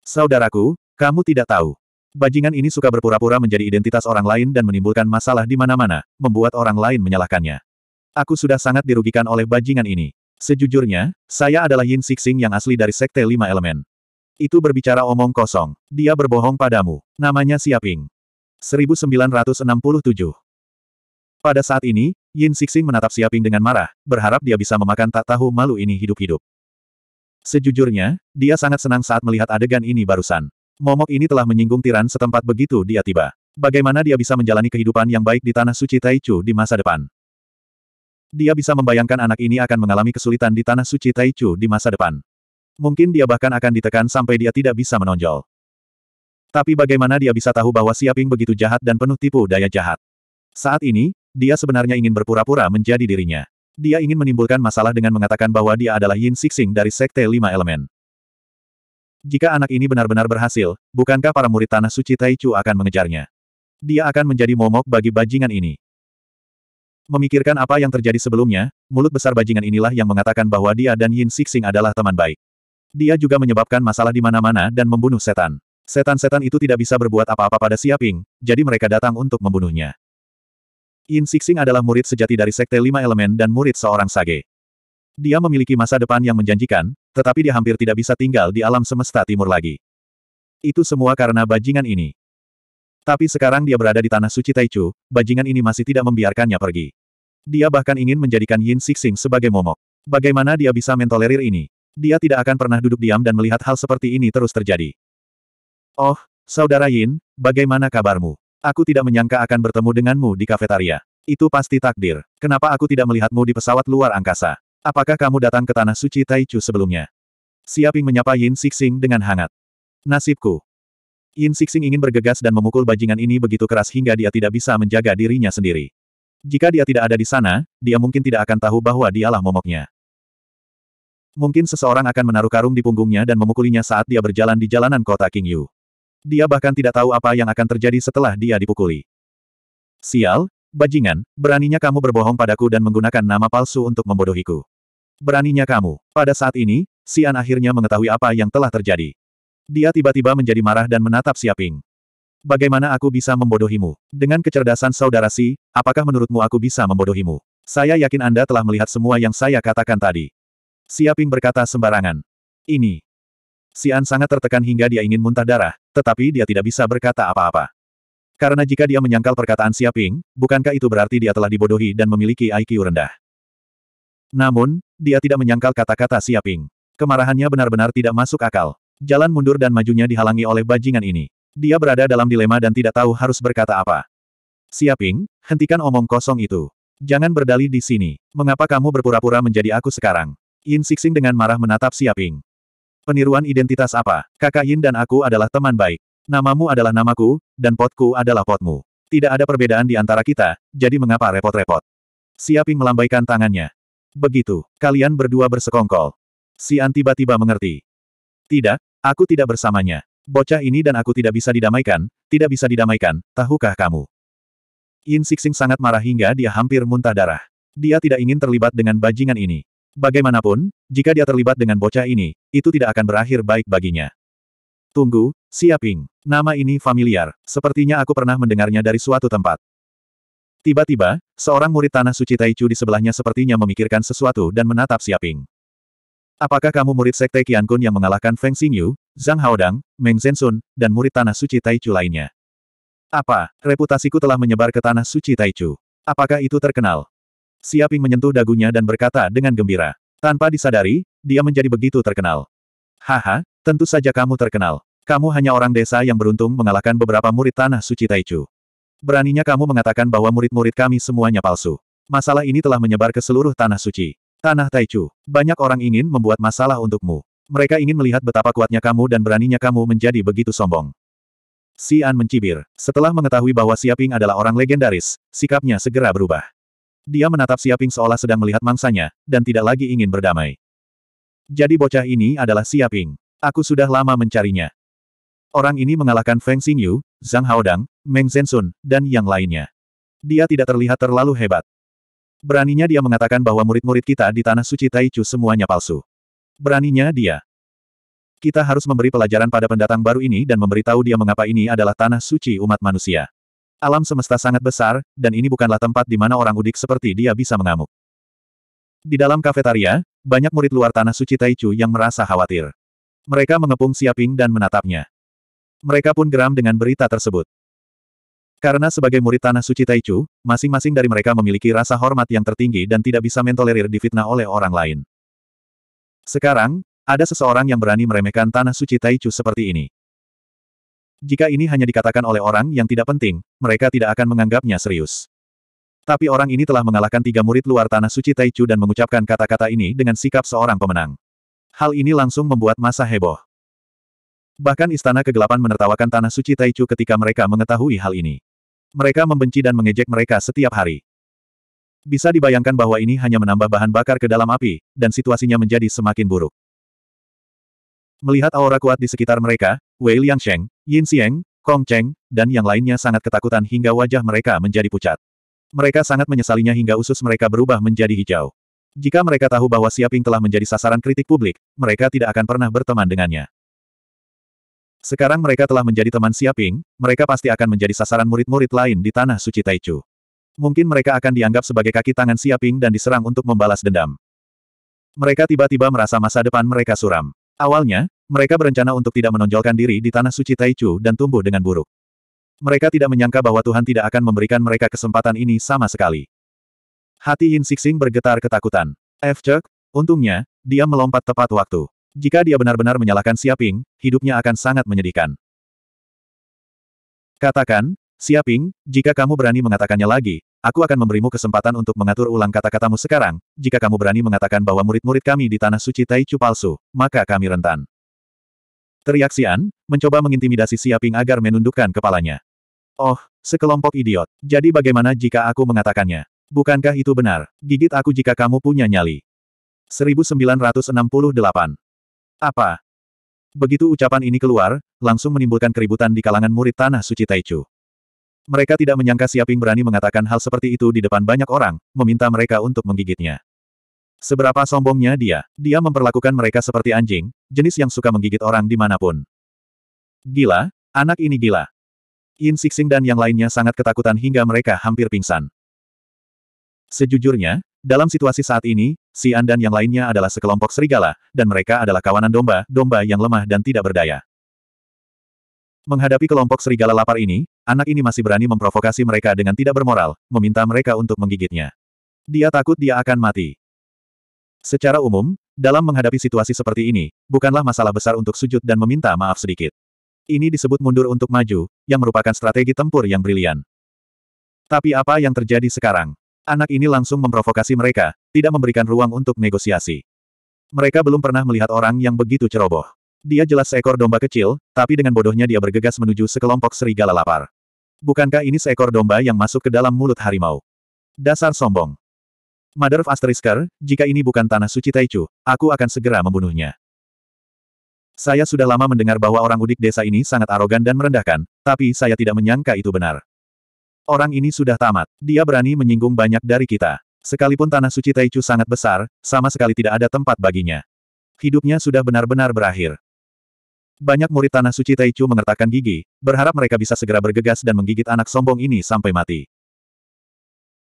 A: Saudaraku, kamu tidak tahu. Bajingan ini suka berpura-pura menjadi identitas orang lain dan menimbulkan masalah di mana-mana, membuat orang lain menyalahkannya. Aku sudah sangat dirugikan oleh bajingan ini. Sejujurnya, saya adalah Yin Sixing yang asli dari Sekte Lima Elemen. Itu berbicara omong kosong. Dia berbohong padamu. Namanya Siaping. 1967 Pada saat ini, Yin Sixing menatap Siaping dengan marah, berharap dia bisa memakan tak tahu malu ini hidup-hidup. Sejujurnya, dia sangat senang saat melihat adegan ini barusan. Momok ini telah menyinggung tiran setempat begitu dia tiba. Bagaimana dia bisa menjalani kehidupan yang baik di Tanah Suci Taichu di masa depan? Dia bisa membayangkan anak ini akan mengalami kesulitan di Tanah Suci Taichu di masa depan. Mungkin dia bahkan akan ditekan sampai dia tidak bisa menonjol. Tapi bagaimana dia bisa tahu bahwa Siaping begitu jahat dan penuh tipu daya jahat? Saat ini, dia sebenarnya ingin berpura-pura menjadi dirinya. Dia ingin menimbulkan masalah dengan mengatakan bahwa dia adalah Yin Sixing dari Sekte Lima Elemen. Jika anak ini benar-benar berhasil, bukankah para murid Tanah Suci Taichu akan mengejarnya? Dia akan menjadi momok bagi bajingan ini. Memikirkan apa yang terjadi sebelumnya, mulut besar bajingan inilah yang mengatakan bahwa dia dan Yin Sixing adalah teman baik. Dia juga menyebabkan masalah di mana-mana dan membunuh setan. Setan-setan itu tidak bisa berbuat apa-apa pada Siaping, jadi mereka datang untuk membunuhnya. Yin Sixing adalah murid sejati dari Sekte Lima Elemen dan murid seorang sage. Dia memiliki masa depan yang menjanjikan, tetapi dia hampir tidak bisa tinggal di alam semesta timur lagi. Itu semua karena bajingan ini. Tapi sekarang dia berada di tanah suci Taichu, bajingan ini masih tidak membiarkannya pergi. Dia bahkan ingin menjadikan Yin Sixing sebagai momok. Bagaimana dia bisa mentolerir ini? Dia tidak akan pernah duduk diam dan melihat hal seperti ini terus terjadi. Oh, Saudara Yin, bagaimana kabarmu? Aku tidak menyangka akan bertemu denganmu di kafetaria. Itu pasti takdir. Kenapa aku tidak melihatmu di pesawat luar angkasa? Apakah kamu datang ke Tanah Suci Taichu sebelumnya? Siaping menyapa Yin Sixing dengan hangat. Nasibku. Yin Sixing ingin bergegas dan memukul bajingan ini begitu keras hingga dia tidak bisa menjaga dirinya sendiri. Jika dia tidak ada di sana, dia mungkin tidak akan tahu bahwa dialah momoknya. Mungkin seseorang akan menaruh karung di punggungnya dan memukulinya saat dia berjalan di jalanan kota King Yu. Dia bahkan tidak tahu apa yang akan terjadi setelah dia dipukuli. Sial, bajingan, beraninya kamu berbohong padaku dan menggunakan nama palsu untuk membodohiku. Beraninya kamu. Pada saat ini, Sian akhirnya mengetahui apa yang telah terjadi. Dia tiba-tiba menjadi marah dan menatap Siaping. Bagaimana aku bisa membodohimu? Dengan kecerdasan saudara Si, apakah menurutmu aku bisa membodohimu? Saya yakin Anda telah melihat semua yang saya katakan tadi. Siaping berkata sembarangan. Ini, Sian sangat tertekan hingga dia ingin muntah darah, tetapi dia tidak bisa berkata apa-apa. Karena jika dia menyangkal perkataan Xiaping, bukankah itu berarti dia telah dibodohi dan memiliki IQ rendah? Namun, dia tidak menyangkal kata-kata Xiaping. Kemarahannya benar-benar tidak masuk akal. Jalan mundur dan majunya dihalangi oleh bajingan ini. Dia berada dalam dilema dan tidak tahu harus berkata apa. Xiaping, hentikan omong kosong itu. Jangan berdalih di sini. Mengapa kamu berpura-pura menjadi aku sekarang? Yin Sixing dengan marah menatap Xiaping. Peniruan identitas apa? Kakak Yin dan aku adalah teman baik. Namamu adalah namaku, dan potku adalah potmu. Tidak ada perbedaan di antara kita, jadi mengapa repot-repot? Siaping melambaikan tangannya. Begitu, kalian berdua bersekongkol. Sian tiba-tiba mengerti. Tidak, aku tidak bersamanya. Bocah ini dan aku tidak bisa didamaikan, tidak bisa didamaikan, tahukah kamu? Yin Sixing sangat marah hingga dia hampir muntah darah. Dia tidak ingin terlibat dengan bajingan ini. Bagaimanapun, jika dia terlibat dengan bocah ini, itu tidak akan berakhir baik baginya. Tunggu, Siaping. Nama ini familiar, sepertinya aku pernah mendengarnya dari suatu tempat. Tiba-tiba, seorang murid tanah suci Taichu di sebelahnya sepertinya memikirkan sesuatu dan menatap Siaping. Apakah kamu murid Sekte Qiankun yang mengalahkan Feng Xingyu, Zhang Haodang, Meng Zensun, dan murid tanah suci Taichu lainnya? Apa, reputasiku telah menyebar ke tanah suci Taichu? Apakah itu terkenal? Siaping menyentuh dagunya dan berkata dengan gembira. Tanpa disadari, dia menjadi begitu terkenal. Haha, tentu saja kamu terkenal. Kamu hanya orang desa yang beruntung mengalahkan beberapa murid tanah suci Taichu. Beraninya kamu mengatakan bahwa murid-murid kami semuanya palsu. Masalah ini telah menyebar ke seluruh tanah suci. Tanah Taichu, banyak orang ingin membuat masalah untukmu. Mereka ingin melihat betapa kuatnya kamu dan beraninya kamu menjadi begitu sombong. Xian mencibir. Setelah mengetahui bahwa Siaping adalah orang legendaris, sikapnya segera berubah. Dia menatap Siaping seolah sedang melihat mangsanya, dan tidak lagi ingin berdamai. Jadi bocah ini adalah Siaping. Aku sudah lama mencarinya. Orang ini mengalahkan Feng Xingyu, Zhang Haodang, Meng Zensun, dan yang lainnya. Dia tidak terlihat terlalu hebat. Beraninya dia mengatakan bahwa murid-murid kita di Tanah Suci Taichu semuanya palsu. Beraninya dia. Kita harus memberi pelajaran pada pendatang baru ini dan memberitahu dia mengapa ini adalah tanah suci umat manusia. Alam semesta sangat besar, dan ini bukanlah tempat di mana orang udik seperti dia bisa mengamuk. Di dalam kafetaria, banyak murid luar tanah suci Taichu yang merasa khawatir. Mereka mengepung Siaping dan menatapnya. Mereka pun geram dengan berita tersebut. Karena sebagai murid tanah suci Taichu, masing-masing dari mereka memiliki rasa hormat yang tertinggi dan tidak bisa mentolerir difitnah oleh orang lain. Sekarang, ada seseorang yang berani meremehkan tanah suci Taichu seperti ini. Jika ini hanya dikatakan oleh orang yang tidak penting, mereka tidak akan menganggapnya serius. Tapi orang ini telah mengalahkan tiga murid luar tanah suci Taichu dan mengucapkan kata-kata ini dengan sikap seorang pemenang. Hal ini langsung membuat masa heboh. Bahkan Istana Kegelapan menertawakan tanah suci Taichu ketika mereka mengetahui hal ini. Mereka membenci dan mengejek mereka setiap hari. Bisa dibayangkan bahwa ini hanya menambah bahan bakar ke dalam api, dan situasinya menjadi semakin buruk. Melihat aura kuat di sekitar mereka, Wei Liangsheng, Yin Xiang, Kong Cheng, dan yang lainnya sangat ketakutan hingga wajah mereka menjadi pucat. Mereka sangat menyesalinya hingga usus mereka berubah menjadi hijau. Jika mereka tahu bahwa Xiaping telah menjadi sasaran kritik publik, mereka tidak akan pernah berteman dengannya. Sekarang mereka telah menjadi teman Xiaping, mereka pasti akan menjadi sasaran murid-murid lain di Tanah Suci Taichu. Mungkin mereka akan dianggap sebagai kaki tangan Xiaping dan diserang untuk membalas dendam. Mereka tiba-tiba merasa masa depan mereka suram. Awalnya, mereka berencana untuk tidak menonjolkan diri di tanah suci Taichu dan tumbuh dengan buruk. Mereka tidak menyangka bahwa Tuhan tidak akan memberikan mereka kesempatan ini sama sekali. Hati Yin Sixing bergetar ketakutan. F. Chuk, untungnya, dia melompat tepat waktu. Jika dia benar-benar menyalahkan Siaping, hidupnya akan sangat menyedihkan. Katakan, Siaping, jika kamu berani mengatakannya lagi, aku akan memberimu kesempatan untuk mengatur ulang kata-katamu sekarang, jika kamu berani mengatakan bahwa murid-murid kami di Tanah Suci Taichu palsu, maka kami rentan. Teriak Xian, mencoba mengintimidasi Siaping agar menundukkan kepalanya. Oh, sekelompok idiot. Jadi bagaimana jika aku mengatakannya? Bukankah itu benar? Gigit aku jika kamu punya nyali. 1968. Apa? Begitu ucapan ini keluar, langsung menimbulkan keributan di kalangan murid Tanah Suci Taichu. Mereka tidak menyangka Siaping berani mengatakan hal seperti itu di depan banyak orang, meminta mereka untuk menggigitnya. Seberapa sombongnya dia, dia memperlakukan mereka seperti anjing, jenis yang suka menggigit orang dimanapun. Gila, anak ini gila. Yin Sixing dan yang lainnya sangat ketakutan hingga mereka hampir pingsan. Sejujurnya, dalam situasi saat ini, Xian dan yang lainnya adalah sekelompok serigala, dan mereka adalah kawanan domba, domba yang lemah dan tidak berdaya. Menghadapi kelompok serigala lapar ini, anak ini masih berani memprovokasi mereka dengan tidak bermoral, meminta mereka untuk menggigitnya. Dia takut dia akan mati. Secara umum, dalam menghadapi situasi seperti ini, bukanlah masalah besar untuk sujud dan meminta maaf sedikit. Ini disebut mundur untuk maju, yang merupakan strategi tempur yang brilian. Tapi apa yang terjadi sekarang? Anak ini langsung memprovokasi mereka, tidak memberikan ruang untuk negosiasi. Mereka belum pernah melihat orang yang begitu ceroboh. Dia jelas seekor domba kecil, tapi dengan bodohnya dia bergegas menuju sekelompok serigala lapar. Bukankah ini seekor domba yang masuk ke dalam mulut harimau? Dasar sombong. Mother of Asterisker, jika ini bukan tanah suci Taichu, aku akan segera membunuhnya. Saya sudah lama mendengar bahwa orang udik desa ini sangat arogan dan merendahkan, tapi saya tidak menyangka itu benar. Orang ini sudah tamat, dia berani menyinggung banyak dari kita. Sekalipun tanah suci Taichu sangat besar, sama sekali tidak ada tempat baginya. Hidupnya sudah benar-benar berakhir. Banyak murid tanah suci Taichu mengertakkan gigi, berharap mereka bisa segera bergegas dan menggigit anak sombong ini sampai mati.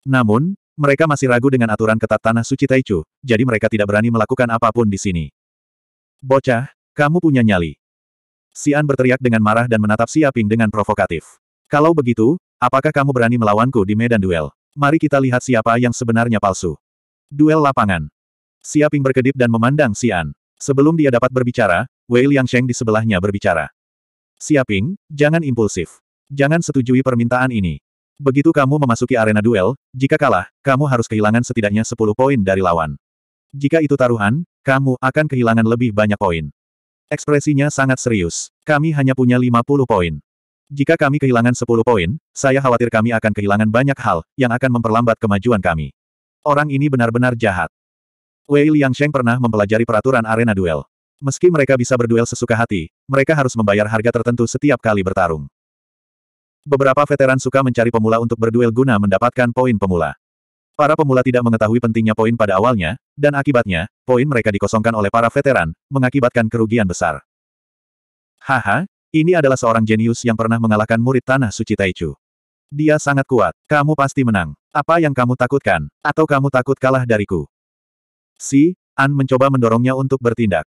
A: Namun, mereka masih ragu dengan aturan ketat tanah suci Taichu, jadi mereka tidak berani melakukan apapun di sini. Bocah, kamu punya nyali. Si'an berteriak dengan marah dan menatap Siaping dengan provokatif. Kalau begitu, apakah kamu berani melawanku di medan duel? Mari kita lihat siapa yang sebenarnya palsu. Duel lapangan. Siaping berkedip dan memandang Si'an. Sebelum dia dapat berbicara, Wei Liangsheng di sebelahnya berbicara. Siaping, jangan impulsif. Jangan setujui permintaan ini. Begitu kamu memasuki arena duel, jika kalah, kamu harus kehilangan setidaknya 10 poin dari lawan. Jika itu taruhan, kamu akan kehilangan lebih banyak poin. Ekspresinya sangat serius. Kami hanya punya 50 poin. Jika kami kehilangan 10 poin, saya khawatir kami akan kehilangan banyak hal yang akan memperlambat kemajuan kami. Orang ini benar-benar jahat. Wei Liangsheng pernah mempelajari peraturan arena duel. Meski mereka bisa berduel sesuka hati, mereka harus membayar harga tertentu setiap kali bertarung. Beberapa veteran suka mencari pemula untuk berduel guna mendapatkan poin pemula. Para pemula tidak mengetahui pentingnya poin pada awalnya, dan akibatnya, poin mereka dikosongkan oleh para veteran, mengakibatkan kerugian besar. Haha, ini adalah seorang jenius yang pernah mengalahkan murid Tanah Suci Taichu. Dia sangat kuat, kamu pasti menang. Apa yang kamu takutkan? Atau kamu takut kalah dariku? Si, An mencoba mendorongnya untuk bertindak.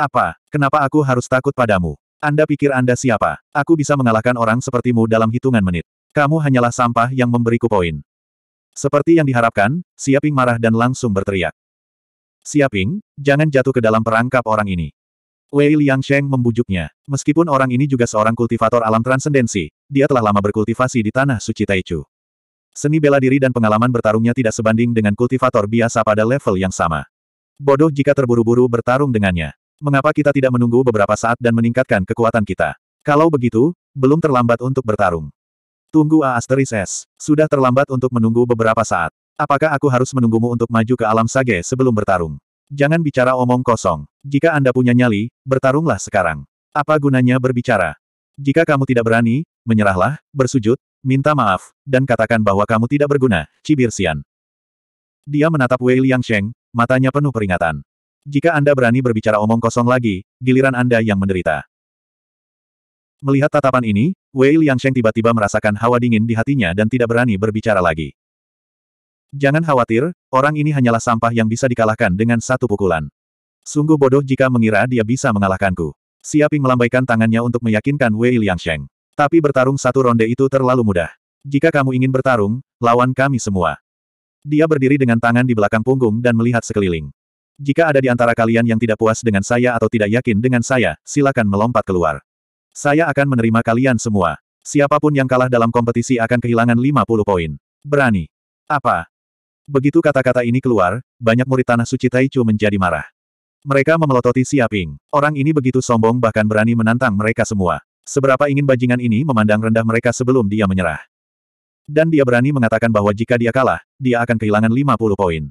A: Apa, kenapa aku harus takut padamu? Anda pikir Anda siapa? Aku bisa mengalahkan orang sepertimu dalam hitungan menit. Kamu hanyalah sampah yang memberiku poin. Seperti yang diharapkan, Siaping marah dan langsung berteriak. Siaping, jangan jatuh ke dalam perangkap orang ini. Wei Liang Sheng membujuknya. Meskipun orang ini juga seorang kultivator alam transendensi, dia telah lama berkultivasi di tanah suci Taichu. Seni bela diri dan pengalaman bertarungnya tidak sebanding dengan kultivator biasa pada level yang sama. Bodoh jika terburu-buru bertarung dengannya. Mengapa kita tidak menunggu beberapa saat dan meningkatkan kekuatan kita? Kalau begitu, belum terlambat untuk bertarung. Tunggu A asteris S. Sudah terlambat untuk menunggu beberapa saat. Apakah aku harus menunggumu untuk maju ke alam sage sebelum bertarung? Jangan bicara omong kosong. Jika Anda punya nyali, bertarunglah sekarang. Apa gunanya berbicara? Jika kamu tidak berani, menyerahlah, bersujud, minta maaf, dan katakan bahwa kamu tidak berguna, Cibir Xian. Dia menatap Wei Liang Sheng, matanya penuh peringatan. Jika Anda berani berbicara omong kosong lagi, giliran Anda yang menderita. Melihat tatapan ini, Wei Liangsheng tiba-tiba merasakan hawa dingin di hatinya dan tidak berani berbicara lagi. Jangan khawatir, orang ini hanyalah sampah yang bisa dikalahkan dengan satu pukulan. Sungguh bodoh jika mengira dia bisa mengalahkanku. Siaping melambaikan tangannya untuk meyakinkan Wei Liangsheng. Tapi bertarung satu ronde itu terlalu mudah. Jika kamu ingin bertarung, lawan kami semua. Dia berdiri dengan tangan di belakang punggung dan melihat sekeliling. Jika ada di antara kalian yang tidak puas dengan saya atau tidak yakin dengan saya, silakan melompat keluar. Saya akan menerima kalian semua. Siapapun yang kalah dalam kompetisi akan kehilangan 50 poin. Berani. Apa? Begitu kata-kata ini keluar, banyak murid Tanah Suci Taichu menjadi marah. Mereka memelototi Siaping. Orang ini begitu sombong bahkan berani menantang mereka semua. Seberapa ingin bajingan ini memandang rendah mereka sebelum dia menyerah. Dan dia berani mengatakan bahwa jika dia kalah, dia akan kehilangan 50 poin.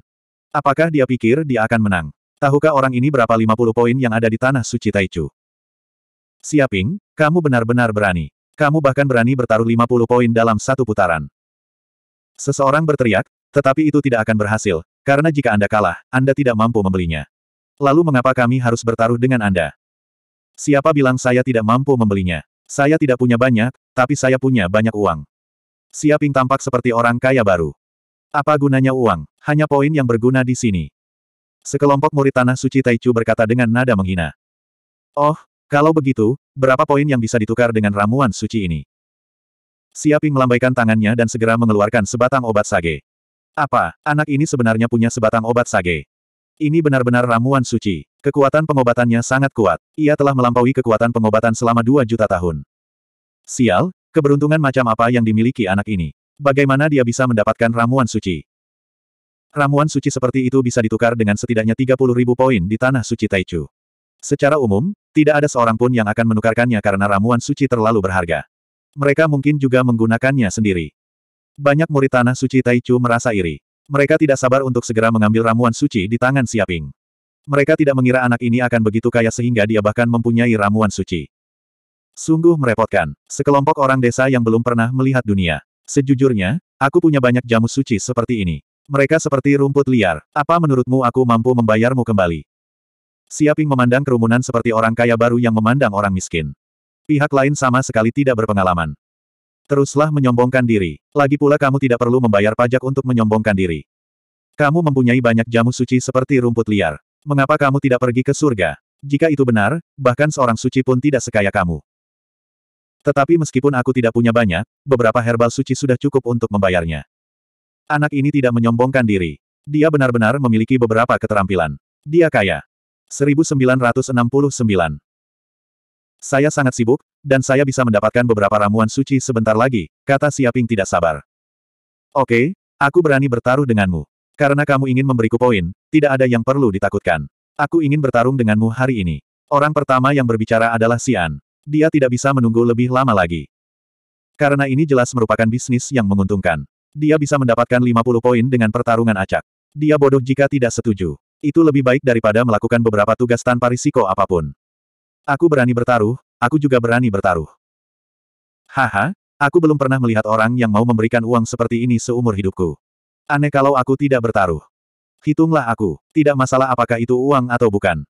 A: Apakah dia pikir dia akan menang? Tahukah orang ini berapa 50 poin yang ada di tanah suci Taichu? Siaping, kamu benar-benar berani. Kamu bahkan berani bertaruh 50 poin dalam satu putaran. Seseorang berteriak, tetapi itu tidak akan berhasil, karena jika Anda kalah, Anda tidak mampu membelinya. Lalu mengapa kami harus bertaruh dengan Anda? Siapa bilang saya tidak mampu membelinya? Saya tidak punya banyak, tapi saya punya banyak uang. Siaping tampak seperti orang kaya baru. Apa gunanya uang? Hanya poin yang berguna di sini. Sekelompok murid Tanah Suci Taichu berkata dengan nada menghina. Oh, kalau begitu, berapa poin yang bisa ditukar dengan ramuan suci ini? Siaping melambaikan tangannya dan segera mengeluarkan sebatang obat sage. Apa, anak ini sebenarnya punya sebatang obat sage? Ini benar-benar ramuan suci. Kekuatan pengobatannya sangat kuat. Ia telah melampaui kekuatan pengobatan selama dua juta tahun. Sial, keberuntungan macam apa yang dimiliki anak ini? Bagaimana dia bisa mendapatkan ramuan suci? Ramuan suci seperti itu bisa ditukar dengan setidaknya 30 ribu poin di tanah suci Taichu. Secara umum, tidak ada seorang pun yang akan menukarkannya karena ramuan suci terlalu berharga. Mereka mungkin juga menggunakannya sendiri. Banyak murid tanah suci Taichu merasa iri. Mereka tidak sabar untuk segera mengambil ramuan suci di tangan Siaping. Mereka tidak mengira anak ini akan begitu kaya sehingga dia bahkan mempunyai ramuan suci. Sungguh merepotkan, sekelompok orang desa yang belum pernah melihat dunia. Sejujurnya, aku punya banyak jamu suci seperti ini. Mereka seperti rumput liar. Apa menurutmu aku mampu membayarmu kembali? Siaping memandang kerumunan seperti orang kaya baru yang memandang orang miskin. Pihak lain sama sekali tidak berpengalaman. Teruslah menyombongkan diri. Lagi pula kamu tidak perlu membayar pajak untuk menyombongkan diri. Kamu mempunyai banyak jamu suci seperti rumput liar. Mengapa kamu tidak pergi ke surga? Jika itu benar, bahkan seorang suci pun tidak sekaya kamu. Tetapi meskipun aku tidak punya banyak, beberapa herbal suci sudah cukup untuk membayarnya. Anak ini tidak menyombongkan diri. Dia benar-benar memiliki beberapa keterampilan. Dia kaya. 1969. Saya sangat sibuk, dan saya bisa mendapatkan beberapa ramuan suci sebentar lagi, kata Siaping tidak sabar. Oke, aku berani bertaruh denganmu. Karena kamu ingin memberiku poin, tidak ada yang perlu ditakutkan. Aku ingin bertarung denganmu hari ini. Orang pertama yang berbicara adalah Sian. Dia tidak bisa menunggu lebih lama lagi. Karena ini jelas merupakan bisnis yang menguntungkan. Dia bisa mendapatkan 50 poin dengan pertarungan acak. Dia bodoh jika tidak setuju. Itu lebih baik daripada melakukan beberapa tugas tanpa risiko apapun. Aku berani bertaruh, aku juga berani bertaruh. Haha, aku belum pernah melihat orang yang mau memberikan uang seperti ini seumur hidupku. Aneh kalau aku tidak bertaruh. Hitunglah aku, tidak masalah apakah itu uang atau bukan.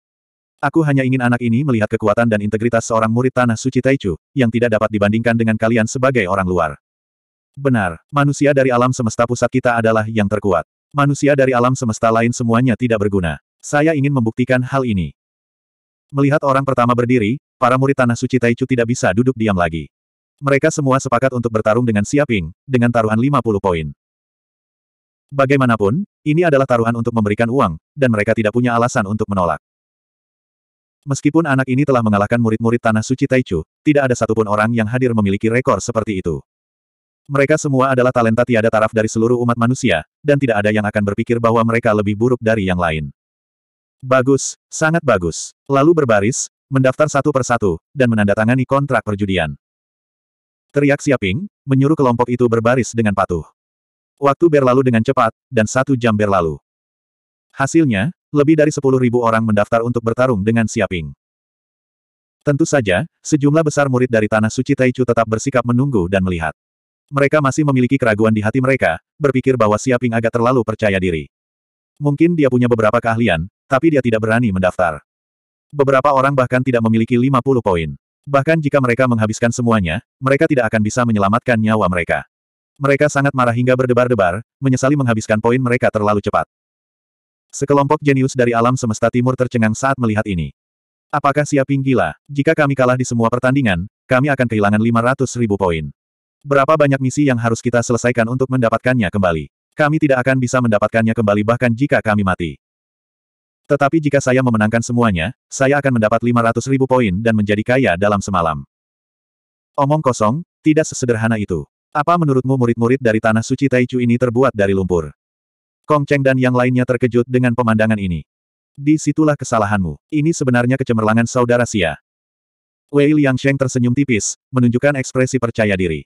A: Aku hanya ingin anak ini melihat kekuatan dan integritas seorang murid tanah suci Taichu, yang tidak dapat dibandingkan dengan kalian sebagai orang luar. Benar, manusia dari alam semesta pusat kita adalah yang terkuat. Manusia dari alam semesta lain semuanya tidak berguna. Saya ingin membuktikan hal ini. Melihat orang pertama berdiri, para murid tanah suci Taichu tidak bisa duduk diam lagi. Mereka semua sepakat untuk bertarung dengan Siaping, dengan taruhan 50 poin. Bagaimanapun, ini adalah taruhan untuk memberikan uang, dan mereka tidak punya alasan untuk menolak. Meskipun anak ini telah mengalahkan murid-murid Tanah Suci Taichu, tidak ada satupun orang yang hadir memiliki rekor seperti itu. Mereka semua adalah talenta tiada taraf dari seluruh umat manusia, dan tidak ada yang akan berpikir bahwa mereka lebih buruk dari yang lain. Bagus, sangat bagus. Lalu berbaris, mendaftar satu persatu, dan menandatangani kontrak perjudian. Teriak Siaping, menyuruh kelompok itu berbaris dengan patuh. Waktu berlalu dengan cepat, dan satu jam berlalu. Hasilnya, lebih dari sepuluh ribu orang mendaftar untuk bertarung dengan Siaping. Tentu saja, sejumlah besar murid dari Tanah Suci Taichu tetap bersikap menunggu dan melihat. Mereka masih memiliki keraguan di hati mereka, berpikir bahwa Siaping agak terlalu percaya diri. Mungkin dia punya beberapa keahlian, tapi dia tidak berani mendaftar. Beberapa orang bahkan tidak memiliki 50 poin. Bahkan jika mereka menghabiskan semuanya, mereka tidak akan bisa menyelamatkan nyawa mereka. Mereka sangat marah hingga berdebar-debar, menyesali menghabiskan poin mereka terlalu cepat. Sekelompok jenius dari alam semesta timur tercengang saat melihat ini. Apakah Siaping gila? Jika kami kalah di semua pertandingan, kami akan kehilangan 500 ribu poin. Berapa banyak misi yang harus kita selesaikan untuk mendapatkannya kembali? Kami tidak akan bisa mendapatkannya kembali bahkan jika kami mati. Tetapi jika saya memenangkan semuanya, saya akan mendapat 500 ribu poin dan menjadi kaya dalam semalam. Omong kosong, tidak sesederhana itu. Apa menurutmu murid-murid dari Tanah Suci Taichu ini terbuat dari lumpur? Kong Cheng dan yang lainnya terkejut dengan pemandangan ini. Disitulah kesalahanmu. Ini sebenarnya kecemerlangan saudara Xia. Wei Liang Liangsheng tersenyum tipis, menunjukkan ekspresi percaya diri.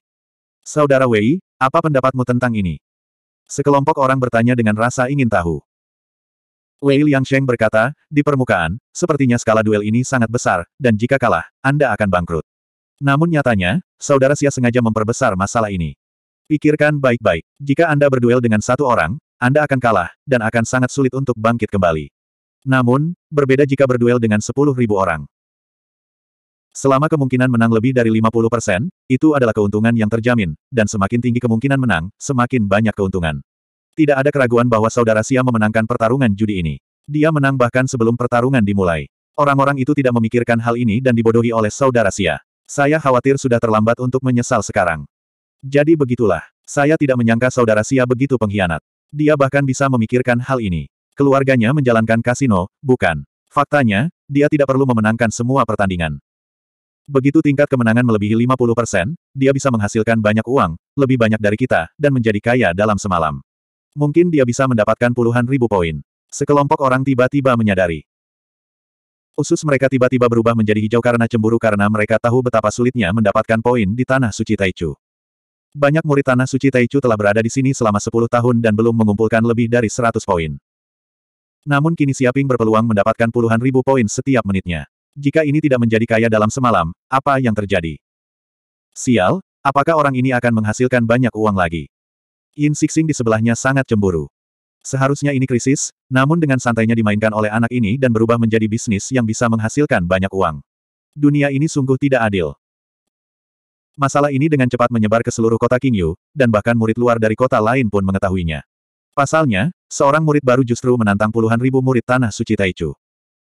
A: Saudara Wei, apa pendapatmu tentang ini? Sekelompok orang bertanya dengan rasa ingin tahu. Wei Liang Liangsheng berkata, di permukaan, sepertinya skala duel ini sangat besar, dan jika kalah, Anda akan bangkrut. Namun nyatanya, saudara Xia sengaja memperbesar masalah ini. Pikirkan baik-baik. Jika Anda berduel dengan satu orang, anda akan kalah, dan akan sangat sulit untuk bangkit kembali. Namun, berbeda jika berduel dengan 10.000 orang. Selama kemungkinan menang lebih dari 50%, itu adalah keuntungan yang terjamin, dan semakin tinggi kemungkinan menang, semakin banyak keuntungan. Tidak ada keraguan bahwa saudara Sia memenangkan pertarungan judi ini. Dia menang bahkan sebelum pertarungan dimulai. Orang-orang itu tidak memikirkan hal ini dan dibodohi oleh saudara Sia. Saya khawatir sudah terlambat untuk menyesal sekarang. Jadi begitulah, saya tidak menyangka saudara Sia begitu pengkhianat. Dia bahkan bisa memikirkan hal ini. Keluarganya menjalankan kasino, bukan. Faktanya, dia tidak perlu memenangkan semua pertandingan. Begitu tingkat kemenangan melebihi 50%, dia bisa menghasilkan banyak uang, lebih banyak dari kita, dan menjadi kaya dalam semalam. Mungkin dia bisa mendapatkan puluhan ribu poin. Sekelompok orang tiba-tiba menyadari. Usus mereka tiba-tiba berubah menjadi hijau karena cemburu karena mereka tahu betapa sulitnya mendapatkan poin di tanah suci Taichu. Banyak murid tanah suci Taichu telah berada di sini selama 10 tahun dan belum mengumpulkan lebih dari 100 poin. Namun kini Siaping berpeluang mendapatkan puluhan ribu poin setiap menitnya. Jika ini tidak menjadi kaya dalam semalam, apa yang terjadi? Sial, apakah orang ini akan menghasilkan banyak uang lagi? Yin Sixing di sebelahnya sangat cemburu. Seharusnya ini krisis, namun dengan santainya dimainkan oleh anak ini dan berubah menjadi bisnis yang bisa menghasilkan banyak uang. Dunia ini sungguh tidak adil. Masalah ini dengan cepat menyebar ke seluruh kota Kingyu, dan bahkan murid luar dari kota lain pun mengetahuinya. Pasalnya, seorang murid baru justru menantang puluhan ribu murid tanah suci Taichu.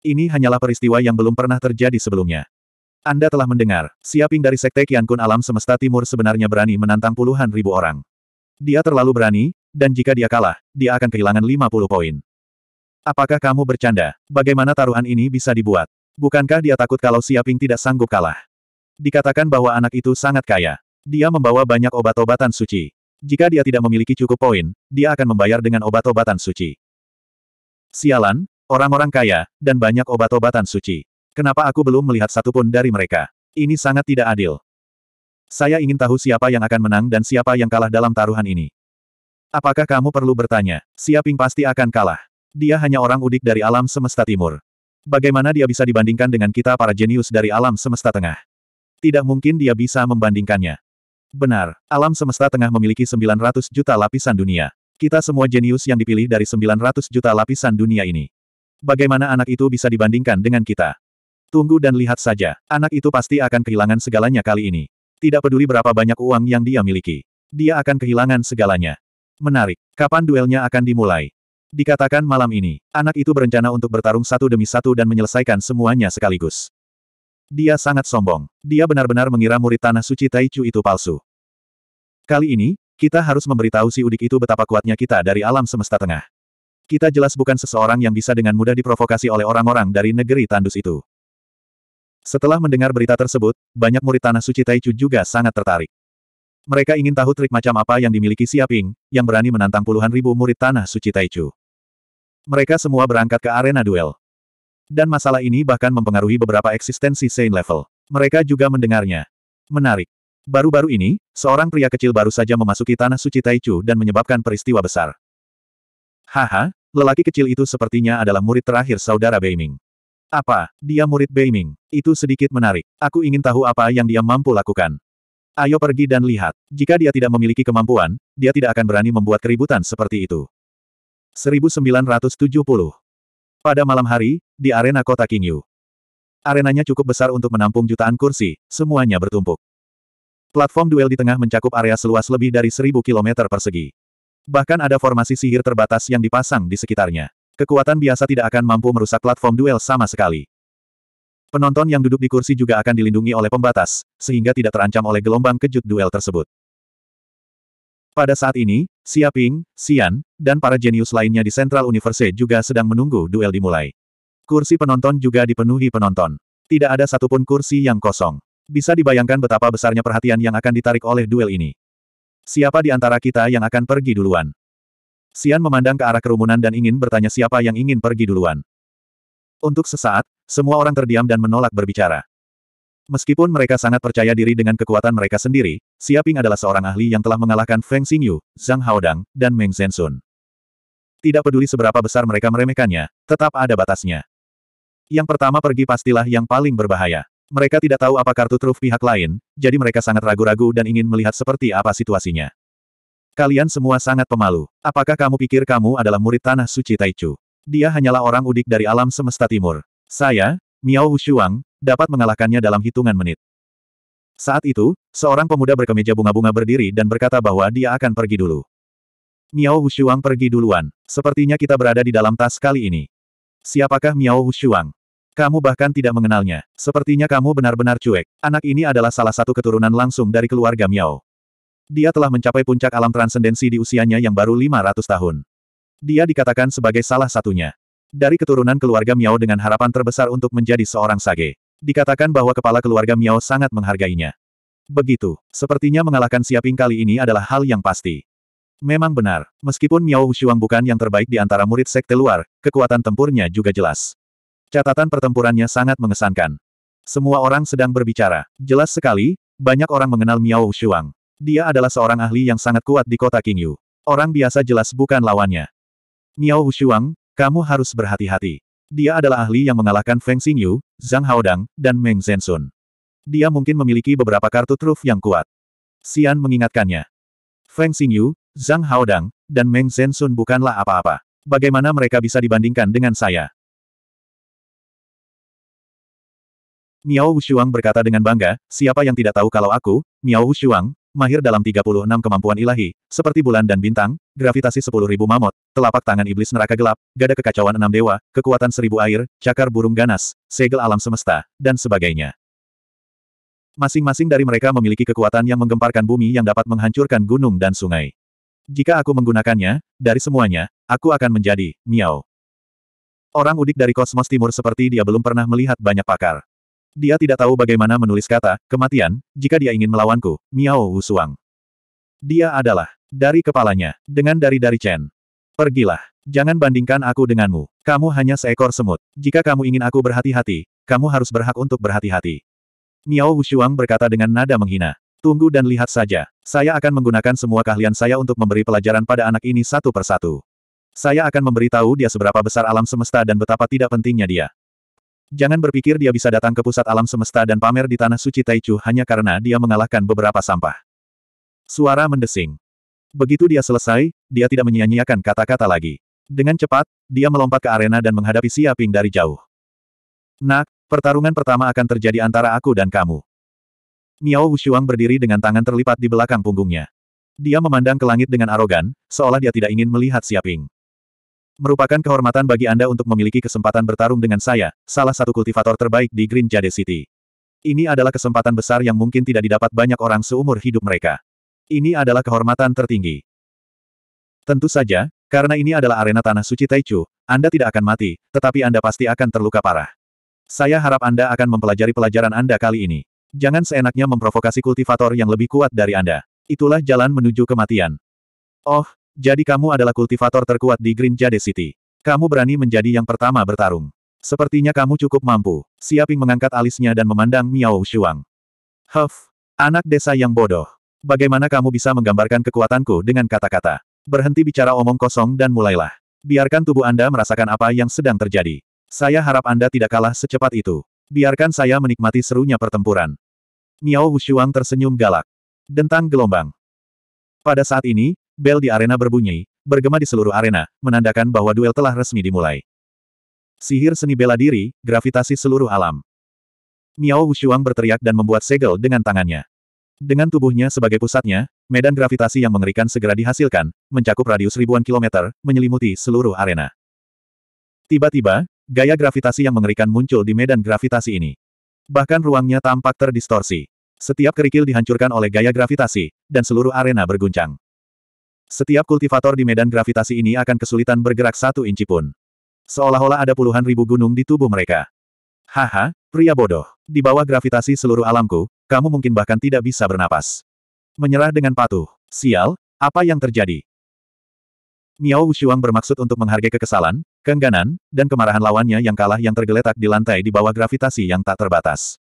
A: Ini hanyalah peristiwa yang belum pernah terjadi sebelumnya. Anda telah mendengar, Siaping dari Sekte Kun Alam Semesta Timur sebenarnya berani menantang puluhan ribu orang. Dia terlalu berani, dan jika dia kalah, dia akan kehilangan 50 poin. Apakah kamu bercanda? Bagaimana taruhan ini bisa dibuat? Bukankah dia takut kalau Siaping tidak sanggup kalah? Dikatakan bahwa anak itu sangat kaya. Dia membawa banyak obat-obatan suci. Jika dia tidak memiliki cukup poin, dia akan membayar dengan obat-obatan suci. Sialan, orang-orang kaya, dan banyak obat-obatan suci. Kenapa aku belum melihat satupun dari mereka? Ini sangat tidak adil. Saya ingin tahu siapa yang akan menang dan siapa yang kalah dalam taruhan ini. Apakah kamu perlu bertanya? Siaping pasti akan kalah. Dia hanya orang udik dari alam semesta timur. Bagaimana dia bisa dibandingkan dengan kita para jenius dari alam semesta tengah? Tidak mungkin dia bisa membandingkannya. Benar, alam semesta tengah memiliki 900 juta lapisan dunia. Kita semua jenius yang dipilih dari 900 juta lapisan dunia ini. Bagaimana anak itu bisa dibandingkan dengan kita? Tunggu dan lihat saja, anak itu pasti akan kehilangan segalanya kali ini. Tidak peduli berapa banyak uang yang dia miliki. Dia akan kehilangan segalanya. Menarik, kapan duelnya akan dimulai? Dikatakan malam ini, anak itu berencana untuk bertarung satu demi satu dan menyelesaikan semuanya sekaligus. Dia sangat sombong. Dia benar-benar mengira murid tanah suci Taichu itu palsu. Kali ini, kita harus memberitahu si udik itu betapa kuatnya kita dari alam semesta tengah. Kita jelas bukan seseorang yang bisa dengan mudah diprovokasi oleh orang-orang dari negeri tandus itu. Setelah mendengar berita tersebut, banyak murid tanah suci Taichu juga sangat tertarik. Mereka ingin tahu trik macam apa yang dimiliki Siaping, yang berani menantang puluhan ribu murid tanah suci Taichu. Mereka semua berangkat ke arena duel. Dan masalah ini bahkan mempengaruhi beberapa eksistensi Saint level. Mereka juga mendengarnya. Menarik. Baru-baru ini, seorang pria kecil baru saja memasuki tanah suci Taichu dan menyebabkan peristiwa besar. Haha, lelaki kecil itu sepertinya adalah murid terakhir saudara Beiming. Apa, dia murid Beiming? Itu sedikit menarik. Aku ingin tahu apa yang dia mampu lakukan. Ayo pergi dan lihat. Jika dia tidak memiliki kemampuan, dia tidak akan berani membuat keributan seperti itu. 1970 pada malam hari, di arena kota Kingyu. Arenanya cukup besar untuk menampung jutaan kursi, semuanya bertumpuk. Platform duel di tengah mencakup area seluas lebih dari seribu kilometer persegi. Bahkan ada formasi sihir terbatas yang dipasang di sekitarnya. Kekuatan biasa tidak akan mampu merusak platform duel sama sekali. Penonton yang duduk di kursi juga akan dilindungi oleh pembatas, sehingga tidak terancam oleh gelombang kejut duel tersebut. Pada saat ini, Xia Ping, Xian, dan para jenius lainnya di Central Universe juga sedang menunggu duel dimulai. Kursi penonton juga dipenuhi penonton. Tidak ada satupun kursi yang kosong. Bisa dibayangkan betapa besarnya perhatian yang akan ditarik oleh duel ini. Siapa di antara kita yang akan pergi duluan? Xian memandang ke arah kerumunan dan ingin bertanya siapa yang ingin pergi duluan. Untuk sesaat, semua orang terdiam dan menolak berbicara. Meskipun mereka sangat percaya diri dengan kekuatan mereka sendiri, Siaping adalah seorang ahli yang telah mengalahkan Feng Xingyu, Zhang Haodang, dan Meng Zhensun. Tidak peduli seberapa besar mereka meremehkannya, tetap ada batasnya. Yang pertama pergi pastilah yang paling berbahaya. Mereka tidak tahu apa kartu truf pihak lain, jadi mereka sangat ragu-ragu dan ingin melihat seperti apa situasinya. Kalian semua sangat pemalu. Apakah kamu pikir kamu adalah murid tanah suci Taichu? Dia hanyalah orang udik dari alam semesta timur. Saya, Miao Hushuang, dapat mengalahkannya dalam hitungan menit. Saat itu, seorang pemuda berkemeja bunga-bunga berdiri dan berkata bahwa dia akan pergi dulu. Miao Hushuang pergi duluan. Sepertinya kita berada di dalam tas kali ini. Siapakah Miao Hushuang? Kamu bahkan tidak mengenalnya. Sepertinya kamu benar-benar cuek. Anak ini adalah salah satu keturunan langsung dari keluarga Miao. Dia telah mencapai puncak alam transendensi di usianya yang baru 500 tahun. Dia dikatakan sebagai salah satunya. Dari keturunan keluarga Miao dengan harapan terbesar untuk menjadi seorang sage. Dikatakan bahwa kepala keluarga Miao sangat menghargainya. Begitu, sepertinya mengalahkan Siaping kali ini adalah hal yang pasti. Memang benar, meskipun Miao Hushuang bukan yang terbaik di antara murid sekte luar, kekuatan tempurnya juga jelas. Catatan pertempurannya sangat mengesankan. Semua orang sedang berbicara. Jelas sekali, banyak orang mengenal Miao Hushuang. Dia adalah seorang ahli yang sangat kuat di kota Qingyu. Orang biasa jelas bukan lawannya. Miao Hushuang, kamu harus berhati-hati. Dia adalah ahli yang mengalahkan Feng Xingyu, Zhang Haodang, dan Meng Zensun. Dia mungkin memiliki beberapa kartu truf yang kuat. Xian mengingatkannya. Feng Xingyu, Zhang Haodang, dan Meng Zensun bukanlah apa-apa. Bagaimana mereka bisa dibandingkan dengan saya? Miao Wushuang berkata dengan bangga, siapa yang tidak tahu kalau aku, Miao Wushuang, mahir dalam 36 kemampuan ilahi, seperti bulan dan bintang, gravitasi 10.000 mamot, telapak tangan iblis neraka gelap, gada kekacauan enam dewa, kekuatan seribu air, cakar burung ganas, segel alam semesta, dan sebagainya. Masing-masing dari mereka memiliki kekuatan yang menggemparkan bumi yang dapat menghancurkan gunung dan sungai. Jika aku menggunakannya, dari semuanya, aku akan menjadi, miau. Orang udik dari kosmos timur seperti dia belum pernah melihat banyak pakar. Dia tidak tahu bagaimana menulis kata, kematian, jika dia ingin melawanku, Miao Wushuang. Dia adalah, dari kepalanya, dengan dari-dari Chen. Pergilah. Jangan bandingkan aku denganmu. Kamu hanya seekor semut. Jika kamu ingin aku berhati-hati, kamu harus berhak untuk berhati-hati. Miao Wushuang berkata dengan nada menghina. Tunggu dan lihat saja. Saya akan menggunakan semua keahlian saya untuk memberi pelajaran pada anak ini satu persatu. Saya akan memberitahu dia seberapa besar alam semesta dan betapa tidak pentingnya dia. Jangan berpikir dia bisa datang ke pusat alam semesta dan pamer di tanah suci Taichu hanya karena dia mengalahkan beberapa sampah. Suara mendesing. Begitu dia selesai, dia tidak menyia-nyiakan kata-kata lagi. Dengan cepat, dia melompat ke arena dan menghadapi Siaping dari jauh. Nak, pertarungan pertama akan terjadi antara aku dan kamu. Miao Wushuang berdiri dengan tangan terlipat di belakang punggungnya. Dia memandang ke langit dengan arogan, seolah dia tidak ingin melihat Siaping. Merupakan kehormatan bagi Anda untuk memiliki kesempatan bertarung dengan saya, salah satu kultivator terbaik di Green Jade City. Ini adalah kesempatan besar yang mungkin tidak didapat banyak orang seumur hidup mereka. Ini adalah kehormatan tertinggi. Tentu saja, karena ini adalah arena tanah suci Taichu, Anda tidak akan mati, tetapi Anda pasti akan terluka parah. Saya harap Anda akan mempelajari pelajaran Anda kali ini. Jangan seenaknya memprovokasi kultivator yang lebih kuat dari Anda. Itulah jalan menuju kematian. Oh, jadi kamu adalah kultivator terkuat di Green Jade City. Kamu berani menjadi yang pertama bertarung. Sepertinya kamu cukup mampu. Siaping mengangkat alisnya dan memandang Miao Shuang. Huff, anak desa yang bodoh. Bagaimana kamu bisa menggambarkan kekuatanku dengan kata-kata? Berhenti bicara omong kosong dan mulailah. Biarkan tubuh Anda merasakan apa yang sedang terjadi. Saya harap Anda tidak kalah secepat itu. Biarkan saya menikmati serunya pertempuran. Miao Wushuang tersenyum galak. Dentang gelombang. Pada saat ini, Bel di arena berbunyi, bergema di seluruh arena, menandakan bahwa duel telah resmi dimulai. Sihir seni bela diri, gravitasi seluruh alam. Miao Wushuang berteriak dan membuat segel dengan tangannya. Dengan tubuhnya sebagai pusatnya, medan gravitasi yang mengerikan segera dihasilkan, mencakup radius ribuan kilometer, menyelimuti seluruh arena. Tiba-tiba, gaya gravitasi yang mengerikan muncul di medan gravitasi ini. Bahkan ruangnya tampak terdistorsi. Setiap kerikil dihancurkan oleh gaya gravitasi, dan seluruh arena berguncang. Setiap kultivator di medan gravitasi ini akan kesulitan bergerak satu inci pun. Seolah-olah ada puluhan ribu gunung di tubuh mereka. Haha, pria bodoh. Di bawah gravitasi seluruh alamku, kamu mungkin bahkan tidak bisa bernapas. Menyerah dengan patuh. Sial, apa yang terjadi? Miao Wushuang bermaksud untuk menghargai kekesalan, keengganan, dan kemarahan lawannya yang kalah yang tergeletak di lantai di bawah gravitasi yang tak terbatas.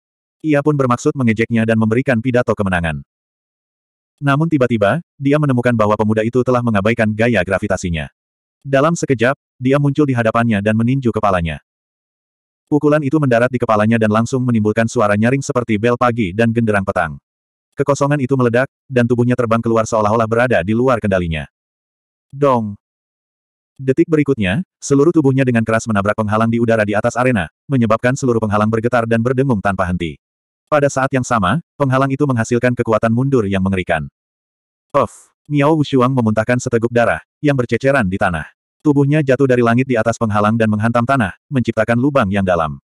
A: Ia pun bermaksud mengejeknya dan memberikan pidato kemenangan. Namun tiba-tiba, dia menemukan bahwa pemuda itu telah mengabaikan gaya gravitasinya. Dalam sekejap, dia muncul di hadapannya dan meninju kepalanya. Pukulan itu mendarat di kepalanya dan langsung menimbulkan suara nyaring seperti bel pagi dan genderang petang. Kekosongan itu meledak, dan tubuhnya terbang keluar seolah-olah berada di luar kendalinya. Dong! Detik berikutnya, seluruh tubuhnya dengan keras menabrak penghalang di udara di atas arena, menyebabkan seluruh penghalang bergetar dan berdengung tanpa henti. Pada saat yang sama, penghalang itu menghasilkan kekuatan mundur yang mengerikan. Of! Miao Wushuang memuntahkan seteguk darah, yang berceceran di tanah. Tubuhnya jatuh dari langit di atas penghalang dan menghantam tanah, menciptakan lubang yang dalam.